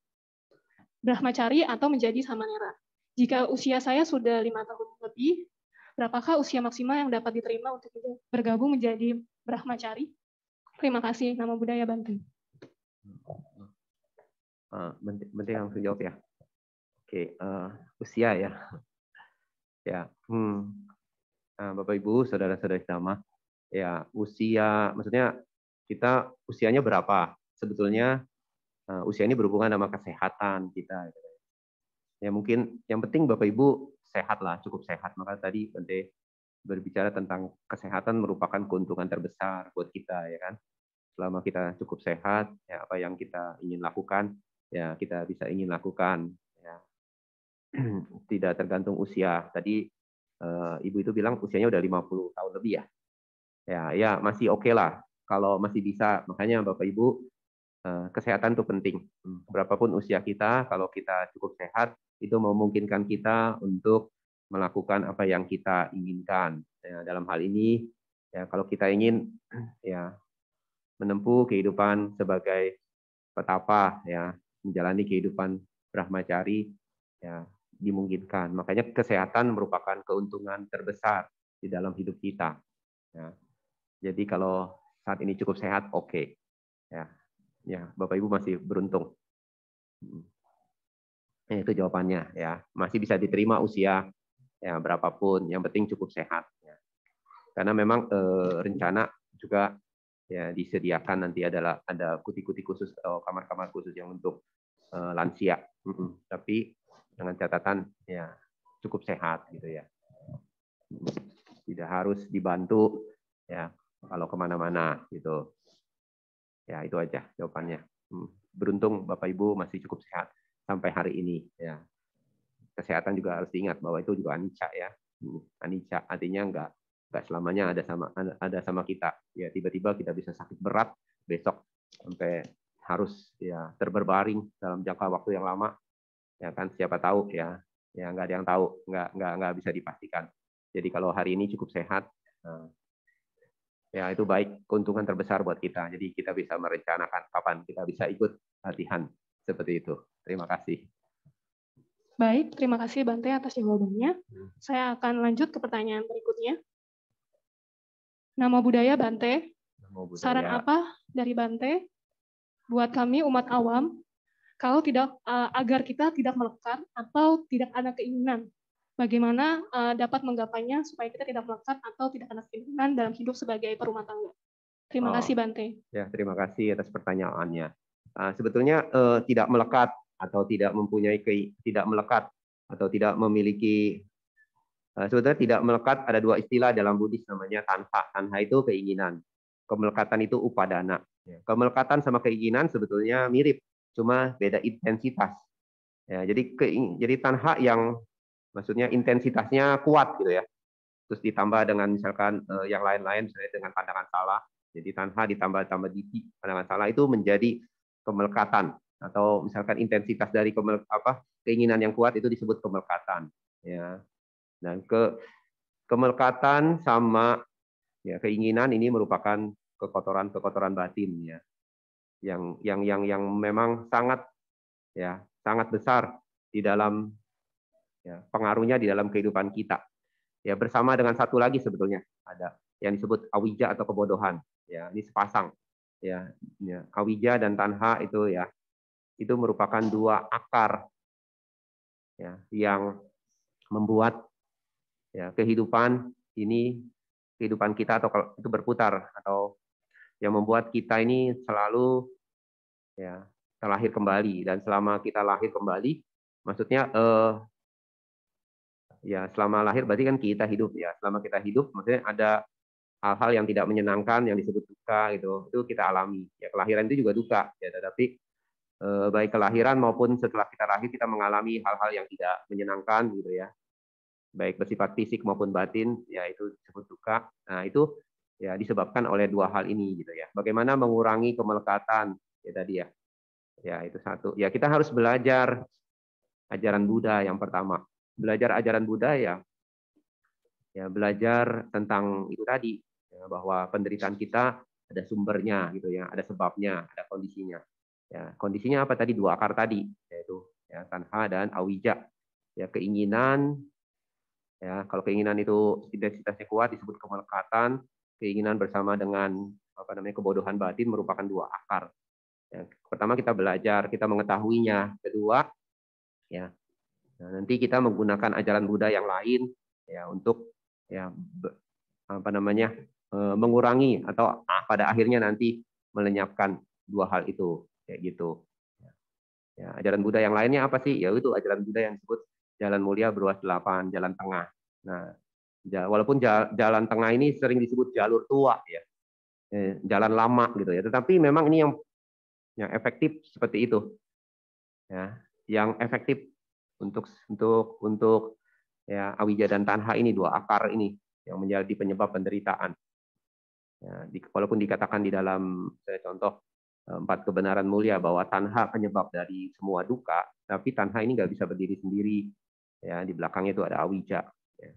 brahmacari atau menjadi samanera jika usia saya sudah lima tahun lebih, berapakah usia maksimal yang dapat diterima untuk bergabung menjadi Brahmacari? Terima kasih. Nama budaya Banten. Uh, penting langsung jawab ya. Oke, okay, uh, eh, usia ya. ya, hmm. Uh, Bapak Ibu, saudara saudara sama, ya usia, maksudnya kita usianya berapa? Sebetulnya uh, usia ini berhubungan sama kesehatan kita. Gitu ya mungkin yang penting Bapak Ibu sehat lah, cukup sehat. Maka tadi bende berbicara tentang kesehatan merupakan keuntungan terbesar buat kita ya kan. Selama kita cukup sehat, ya apa yang kita ingin lakukan, ya kita bisa ingin lakukan ya. Tidak tergantung usia. Tadi eh, ibu itu bilang usianya udah 50 tahun lebih ya. Ya, ya masih oke okay lah kalau masih bisa. Makanya Bapak Ibu eh, kesehatan itu penting. Hmm, berapapun usia kita, kalau kita cukup sehat, itu memungkinkan kita untuk melakukan apa yang kita inginkan. Ya, dalam hal ini, ya, kalau kita ingin ya menempuh kehidupan sebagai petapa, ya menjalani kehidupan brahmacari, ya dimungkinkan. Makanya kesehatan merupakan keuntungan terbesar di dalam hidup kita. Ya. Jadi kalau saat ini cukup sehat, oke. Okay. Ya, ya Bapak Ibu masih beruntung. Hmm. Eh, itu jawabannya ya. Masih bisa diterima usia ya berapapun, yang penting cukup sehat ya. Karena memang e, rencana juga ya disediakan nanti adalah ada kuti-kuti khusus atau kamar-kamar khusus yang untuk e, lansia. Mm -mm. Tapi dengan catatan ya cukup sehat gitu ya. Tidak harus dibantu ya kalau kemana-mana gitu. Ya itu aja jawabannya. Hmm. Beruntung Bapak Ibu masih cukup sehat sampai hari ini ya kesehatan juga harus diingat bahwa itu juga anicca ya hmm, anicca artinya enggak nggak selamanya ada sama ada sama kita ya tiba-tiba kita bisa sakit berat besok sampai harus ya terberbaring dalam jangka waktu yang lama ya kan siapa tahu ya ya nggak ada yang tahu nggak nggak nggak bisa dipastikan jadi kalau hari ini cukup sehat eh, ya itu baik keuntungan terbesar buat kita jadi kita bisa merencanakan kapan kita bisa ikut latihan seperti itu. Terima kasih. Baik, terima kasih Bante atas jawabannya. Hmm. Saya akan lanjut ke pertanyaan berikutnya. Nama budaya Bante. Nama budaya. Saran apa dari Bante buat kami umat awam kalau tidak eh, agar kita tidak melekat atau tidak ada keinginan? Bagaimana eh, dapat menggapainya supaya kita tidak melekat atau tidak ada keinginan dalam hidup sebagai perumah tangga? Terima oh, kasih Bante. Ya, terima kasih atas pertanyaannya. Ah, sebetulnya uh, tidak melekat atau tidak mempunyai ke, tidak melekat atau tidak memiliki uh, sebetulnya tidak melekat ada dua istilah dalam Buddhis namanya tanha. Tanha itu keinginan. Kemelekatan itu upadana. Ya, kemelekatan sama keinginan sebetulnya mirip, cuma beda intensitas. Ya, jadi ke, jadi tanha yang maksudnya intensitasnya kuat gitu ya. Terus ditambah dengan misalkan uh, yang lain-lain misalnya dengan pandangan salah. Jadi tanha ditambah tambah diti pandangan salah itu menjadi kemelekatan atau misalkan intensitas dari kemel, apa keinginan yang kuat itu disebut kemelekatan ya dan ke kemelekatan sama ya keinginan ini merupakan kekotoran kekotoran batin ya yang yang yang yang memang sangat ya sangat besar di dalam ya, pengaruhnya di dalam kehidupan kita ya bersama dengan satu lagi sebetulnya ada yang disebut awija atau kebodohan ya ini sepasang ya, ya Kawija dan Tanha itu ya itu merupakan dua akar ya yang membuat ya kehidupan ini kehidupan kita atau itu berputar atau yang membuat kita ini selalu ya terlahir kembali dan selama kita lahir kembali maksudnya eh, ya selama lahir berarti kan kita hidup ya selama kita hidup maksudnya ada hal-hal yang tidak menyenangkan yang disebut duka gitu itu kita alami ya kelahiran itu juga duka ya tetapi eh, baik kelahiran maupun setelah kita lahir kita mengalami hal-hal yang tidak menyenangkan gitu ya baik bersifat fisik maupun batin ya itu disebut duka nah itu ya disebabkan oleh dua hal ini gitu ya bagaimana mengurangi kemelekatan ya tadi ya ya itu satu ya kita harus belajar ajaran Buddha yang pertama belajar ajaran Buddha ya ya belajar tentang itu tadi ya, bahwa penderitaan kita ada sumbernya gitu ya, ada sebabnya, ada kondisinya. Ya, kondisinya apa tadi dua akar tadi yaitu ya tanha dan awija. Ya keinginan ya kalau keinginan itu intensitasnya kuat disebut kemelekatan, keinginan bersama dengan apa namanya kebodohan batin merupakan dua akar. Ya, pertama kita belajar, kita mengetahuinya. Kedua ya nah, nanti kita menggunakan ajaran Buddha yang lain ya untuk ya apa namanya eh, mengurangi atau ah. pada akhirnya nanti melenyapkan dua hal itu kayak gitu ya. ya ajaran Buddha yang lainnya apa sih ya itu ajaran Buddha yang disebut jalan mulia berluas delapan jalan tengah nah walaupun jalan tengah ini sering disebut jalur tua ya eh, jalan lama gitu ya tetapi memang ini yang yang efektif seperti itu ya yang efektif untuk untuk untuk ya awija dan tanha ini dua akar ini yang menjadi penyebab penderitaan. Ya, di, walaupun dikatakan di dalam saya contoh eh, empat kebenaran mulia bahwa tanha penyebab dari semua duka, tapi tanha ini nggak bisa berdiri sendiri. Ya, di belakangnya itu ada awija. Ya.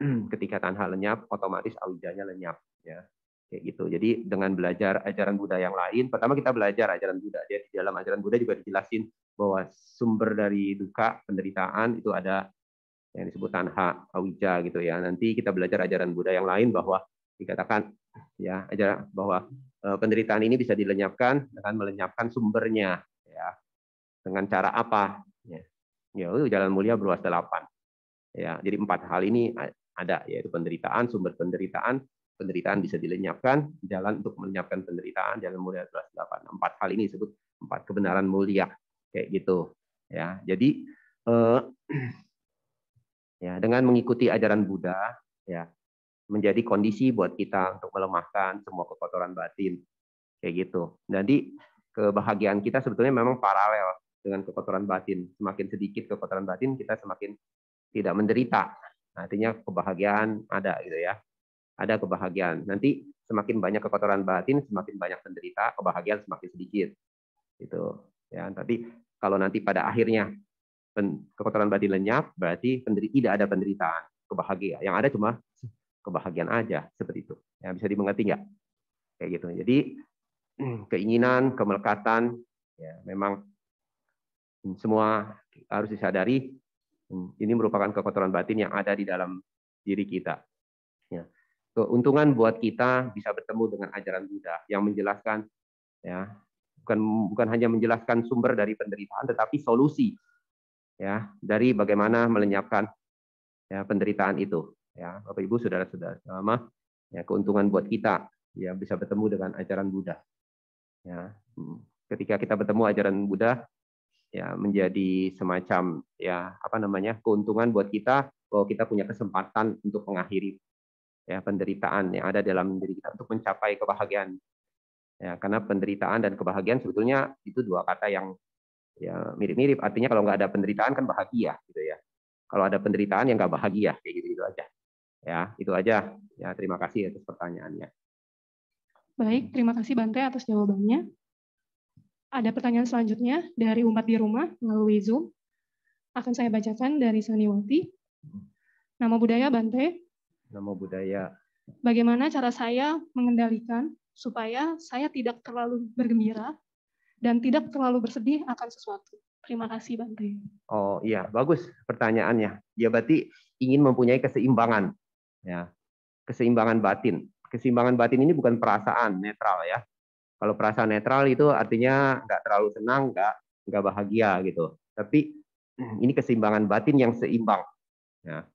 Ketika tanha lenyap, otomatis awijanya lenyap. Ya, kayak gitu. Jadi dengan belajar ajaran Buddha yang lain, pertama kita belajar ajaran Buddha. Jadi di dalam ajaran Buddha juga dijelasin bahwa sumber dari duka, penderitaan itu ada yang disebut tanha, awija gitu ya. Nanti kita belajar ajaran Buddha yang lain bahwa dikatakan ya ajaran bahwa e, penderitaan ini bisa dilenyapkan dengan melenyapkan sumbernya ya. Dengan cara apa? Ya, ya jalan mulia berluas delapan. Ya, jadi empat hal ini ada yaitu penderitaan, sumber penderitaan, penderitaan bisa dilenyapkan, jalan untuk melenyapkan penderitaan, jalan mulia berluas delapan. Empat hal ini disebut empat kebenaran mulia kayak gitu. Ya, jadi eh, dengan mengikuti ajaran Buddha ya menjadi kondisi buat kita untuk melemahkan semua kekotoran batin kayak gitu. Jadi kebahagiaan kita sebetulnya memang paralel dengan kekotoran batin. Semakin sedikit kekotoran batin, kita semakin tidak menderita. Nah, artinya kebahagiaan ada gitu ya. Ada kebahagiaan. Nanti semakin banyak kekotoran batin, semakin banyak penderita, kebahagiaan semakin sedikit. Gitu. Ya, tapi kalau nanti pada akhirnya kekotoran batin lenyap, berarti tidak ada penderitaan, kebahagiaan. Yang ada cuma kebahagiaan aja, seperti itu. Ya, bisa dimengerti nggak? Kayak gitu. Jadi keinginan, kemelekatan, ya, memang semua harus disadari ini merupakan kekotoran batin yang ada di dalam diri kita. Ya. Keuntungan buat kita bisa bertemu dengan ajaran Buddha yang menjelaskan ya bukan bukan hanya menjelaskan sumber dari penderitaan tetapi solusi ya dari bagaimana melenyapkan ya, penderitaan itu ya Bapak Ibu saudara-saudara selama ya keuntungan buat kita ya bisa bertemu dengan ajaran Buddha ya hmm, ketika kita bertemu ajaran Buddha ya menjadi semacam ya apa namanya keuntungan buat kita bahwa kita punya kesempatan untuk mengakhiri ya penderitaan yang ada dalam diri kita untuk mencapai kebahagiaan ya karena penderitaan dan kebahagiaan sebetulnya itu dua kata yang ya mirip-mirip artinya kalau nggak ada penderitaan kan bahagia gitu ya kalau ada penderitaan yang nggak bahagia kayak gitu gitu aja ya itu aja ya terima kasih atas pertanyaannya baik terima kasih Bante atas jawabannya ada pertanyaan selanjutnya dari umat di rumah melalui zoom akan saya bacakan dari Saniwati nama budaya Bante nama budaya bagaimana cara saya mengendalikan supaya saya tidak terlalu bergembira dan tidak terlalu bersedih akan sesuatu. Terima kasih Bante. Oh iya, bagus pertanyaannya. Ya berarti ingin mempunyai keseimbangan. Ya. Keseimbangan batin. Keseimbangan batin ini bukan perasaan netral ya. Kalau perasaan netral itu artinya nggak terlalu senang, nggak nggak bahagia gitu. Tapi ini keseimbangan batin yang seimbang. Ya.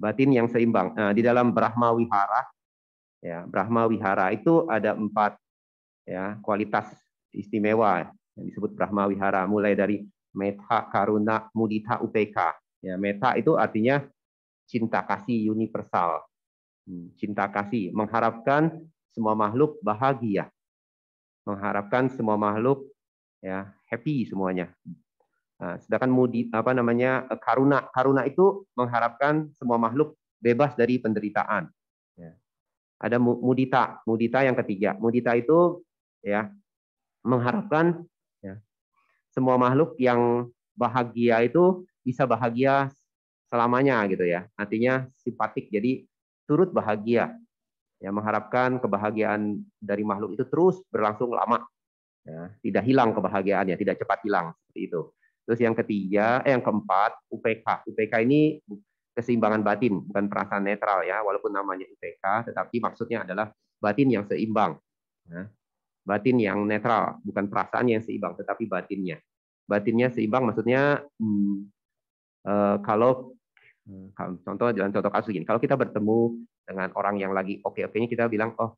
Batin yang seimbang. Nah, di dalam Brahma Wihara, ya Brahma Wihara itu ada empat ya kualitas istimewa yang disebut Brahma Wihara mulai dari Meta karuna mudita UPK. ya metta itu artinya cinta kasih universal hmm, cinta kasih mengharapkan semua makhluk bahagia mengharapkan semua makhluk ya happy semuanya nah, sedangkan mudi apa namanya karuna karuna itu mengharapkan semua makhluk bebas dari penderitaan ya. ada mudita mudita yang ketiga mudita itu ya mengharapkan ya, semua makhluk yang bahagia itu bisa bahagia selamanya gitu ya. Artinya simpatik jadi turut bahagia. Ya mengharapkan kebahagiaan dari makhluk itu terus berlangsung lama. Ya, tidak hilang kebahagiaannya, tidak cepat hilang seperti itu. Terus yang ketiga, eh yang keempat, UPK. UPK ini keseimbangan batin, bukan perasaan netral ya, walaupun namanya UPK, tetapi maksudnya adalah batin yang seimbang. Ya batin yang netral, bukan perasaan yang seimbang, tetapi batinnya. Batinnya seimbang maksudnya hmm, eh, hmm. kalau contoh dalam contoh kasus gini, kalau kita bertemu dengan orang yang lagi oke-oke-nya kita bilang, oh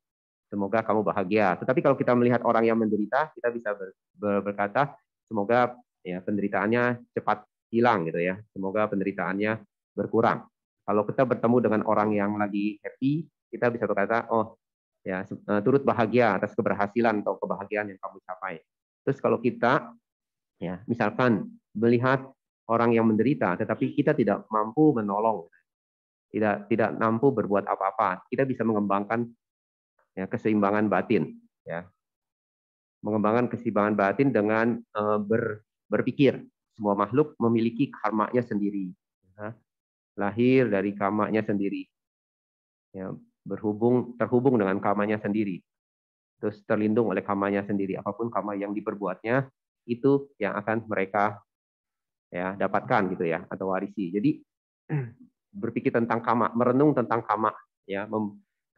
semoga kamu bahagia. Tetapi kalau kita melihat orang yang menderita, kita bisa ber, ber, berkata, semoga ya penderitaannya cepat hilang gitu ya, semoga penderitaannya berkurang. Kalau kita bertemu dengan orang yang lagi happy, kita bisa berkata, oh ya eh, turut bahagia atas keberhasilan atau kebahagiaan yang kamu capai. Terus kalau kita ya misalkan melihat orang yang menderita tetapi kita tidak mampu menolong, tidak tidak mampu berbuat apa-apa, kita bisa mengembangkan ya, keseimbangan batin ya. Mengembangkan keseimbangan batin dengan uh, ber, berpikir semua makhluk memiliki karmanya sendiri. Ya. Lahir dari karmanya sendiri. Ya, berhubung terhubung dengan kamanya sendiri. Terus terlindung oleh kamanya sendiri. Apapun kama yang diperbuatnya itu yang akan mereka ya dapatkan gitu ya atau warisi. Jadi berpikir tentang kama, merenung tentang kama ya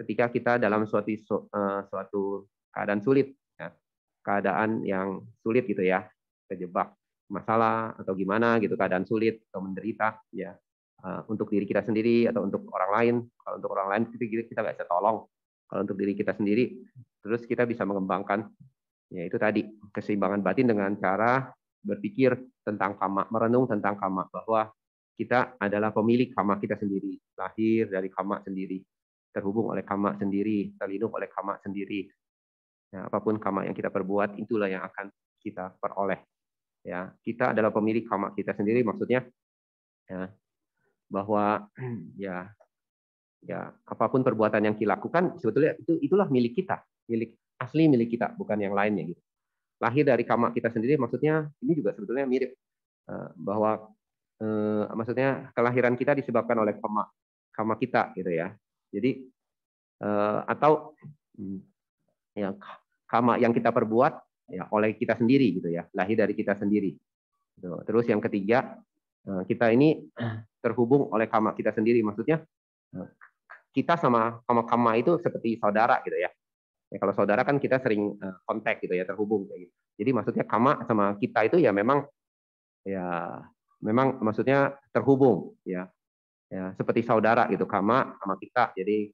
ketika kita dalam suatu eh, suatu keadaan sulit ya, keadaan yang sulit gitu ya terjebak masalah atau gimana gitu keadaan sulit atau menderita ya Eh, untuk diri kita sendiri atau untuk orang lain. Kalau untuk orang lain kita kita nggak bisa tolong. Kalau untuk diri kita sendiri, terus kita bisa mengembangkan ya itu tadi keseimbangan batin dengan cara berpikir tentang kama, merenung tentang kama bahwa kita adalah pemilik kama kita sendiri, lahir dari kama sendiri, terhubung oleh kama sendiri, terlindung oleh kama sendiri. Ya, apapun kama yang kita perbuat itulah yang akan kita peroleh. Ya, kita adalah pemilik kama kita sendiri maksudnya ya, bahwa ya ya apapun perbuatan yang dilakukan sebetulnya itu itulah milik kita, milik asli milik kita, bukan yang lainnya gitu. Lahir dari kama kita sendiri maksudnya ini juga sebetulnya mirip eh, bahwa eh, maksudnya kelahiran kita disebabkan oleh kama kama kita gitu ya. Jadi eh, atau hmm, ya kama yang kita perbuat ya oleh kita sendiri gitu ya, lahir dari kita sendiri. Gitu. Terus yang ketiga eh, kita ini terhubung oleh kama kita sendiri. Maksudnya hmm. kita sama kama kama itu seperti saudara gitu ya. ya kalau saudara kan kita sering eh, kontak gitu ya terhubung kayak gitu. Jadi maksudnya kama sama kita itu ya memang ya memang maksudnya terhubung ya. Ya, seperti saudara gitu kama sama kita. Jadi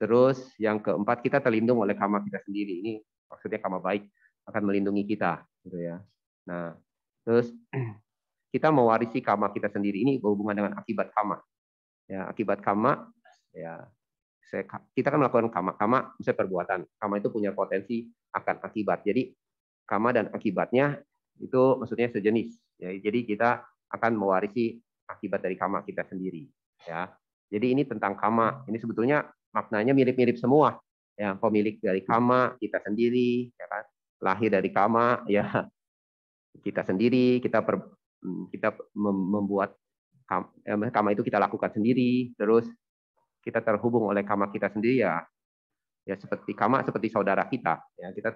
terus yang keempat kita terlindung oleh kama kita sendiri. Ini maksudnya kama baik akan melindungi kita gitu ya. Nah, terus kita mewarisi karma kita sendiri. Ini berhubungan dengan akibat karma. Ya, akibat karma ya saya, kita kan melakukan karma. Karma misalnya perbuatan. Karma itu punya potensi akan akibat. Jadi karma dan akibatnya itu maksudnya sejenis. Ya, jadi kita akan mewarisi akibat dari karma kita sendiri. Ya, jadi ini tentang karma. Ini sebetulnya maknanya mirip-mirip semua. Ya, pemilik dari karma kita sendiri, ya kan? lahir dari karma. ya kita sendiri, kita per, Hmm, kita membuat kama, eh, itu kita lakukan sendiri terus kita terhubung oleh kama kita sendiri ya ya seperti kama seperti saudara kita ya kita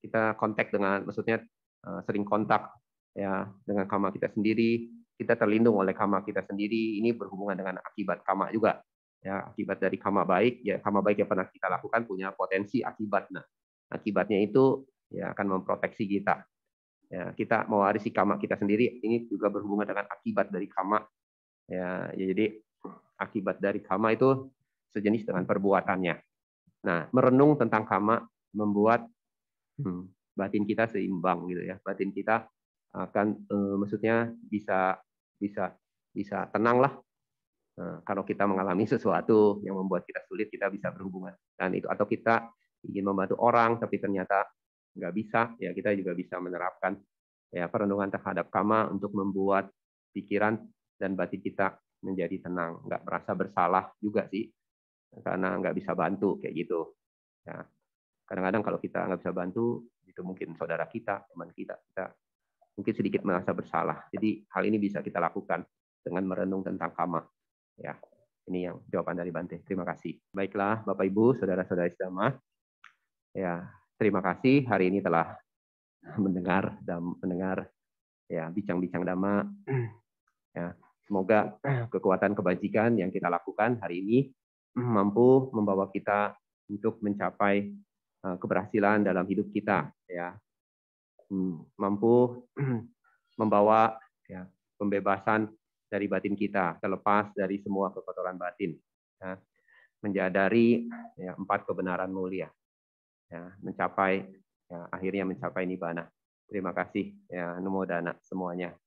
kita kontak dengan maksudnya eh, sering kontak ya dengan kama kita sendiri kita terlindung oleh kama kita sendiri ini berhubungan dengan akibat kama juga ya akibat dari kama baik ya kama baik yang pernah kita lakukan punya potensi akibat nah akibatnya itu ya akan memproteksi kita ya, kita mewarisi kama kita sendiri ini juga berhubungan dengan akibat dari kama ya, ya jadi akibat dari kama itu sejenis dengan perbuatannya nah merenung tentang kama membuat hmm, batin kita seimbang gitu ya batin kita akan eh, maksudnya bisa bisa bisa tenanglah nah, kalau kita mengalami sesuatu yang membuat kita sulit kita bisa berhubungan dan itu atau kita ingin membantu orang tapi ternyata nggak bisa, ya kita juga bisa menerapkan ya perenungan terhadap kama untuk membuat pikiran dan batin kita menjadi tenang, nggak merasa bersalah juga sih, karena nggak bisa bantu kayak gitu. Ya. Kadang-kadang kalau kita nggak bisa bantu, itu mungkin saudara kita, teman kita, kita mungkin sedikit merasa bersalah. Jadi hal ini bisa kita lakukan dengan merenung tentang kama. Ya, ini yang jawaban dari Bante. Terima kasih. Baiklah, Bapak Ibu, saudara saudara Islam. Ya, Terima kasih hari ini telah mendengar dan mendengar ya bincang-bincang dama Ya, semoga kekuatan kebajikan yang kita lakukan hari ini mampu membawa kita untuk mencapai eh, keberhasilan dalam hidup kita ya. Hmm, mampu membawa ya, pembebasan dari batin kita terlepas dari semua kekotoran batin. Ya menjadari ya, empat kebenaran mulia ya, mencapai ya, akhirnya mencapai nibana. Terima kasih ya Dana semuanya.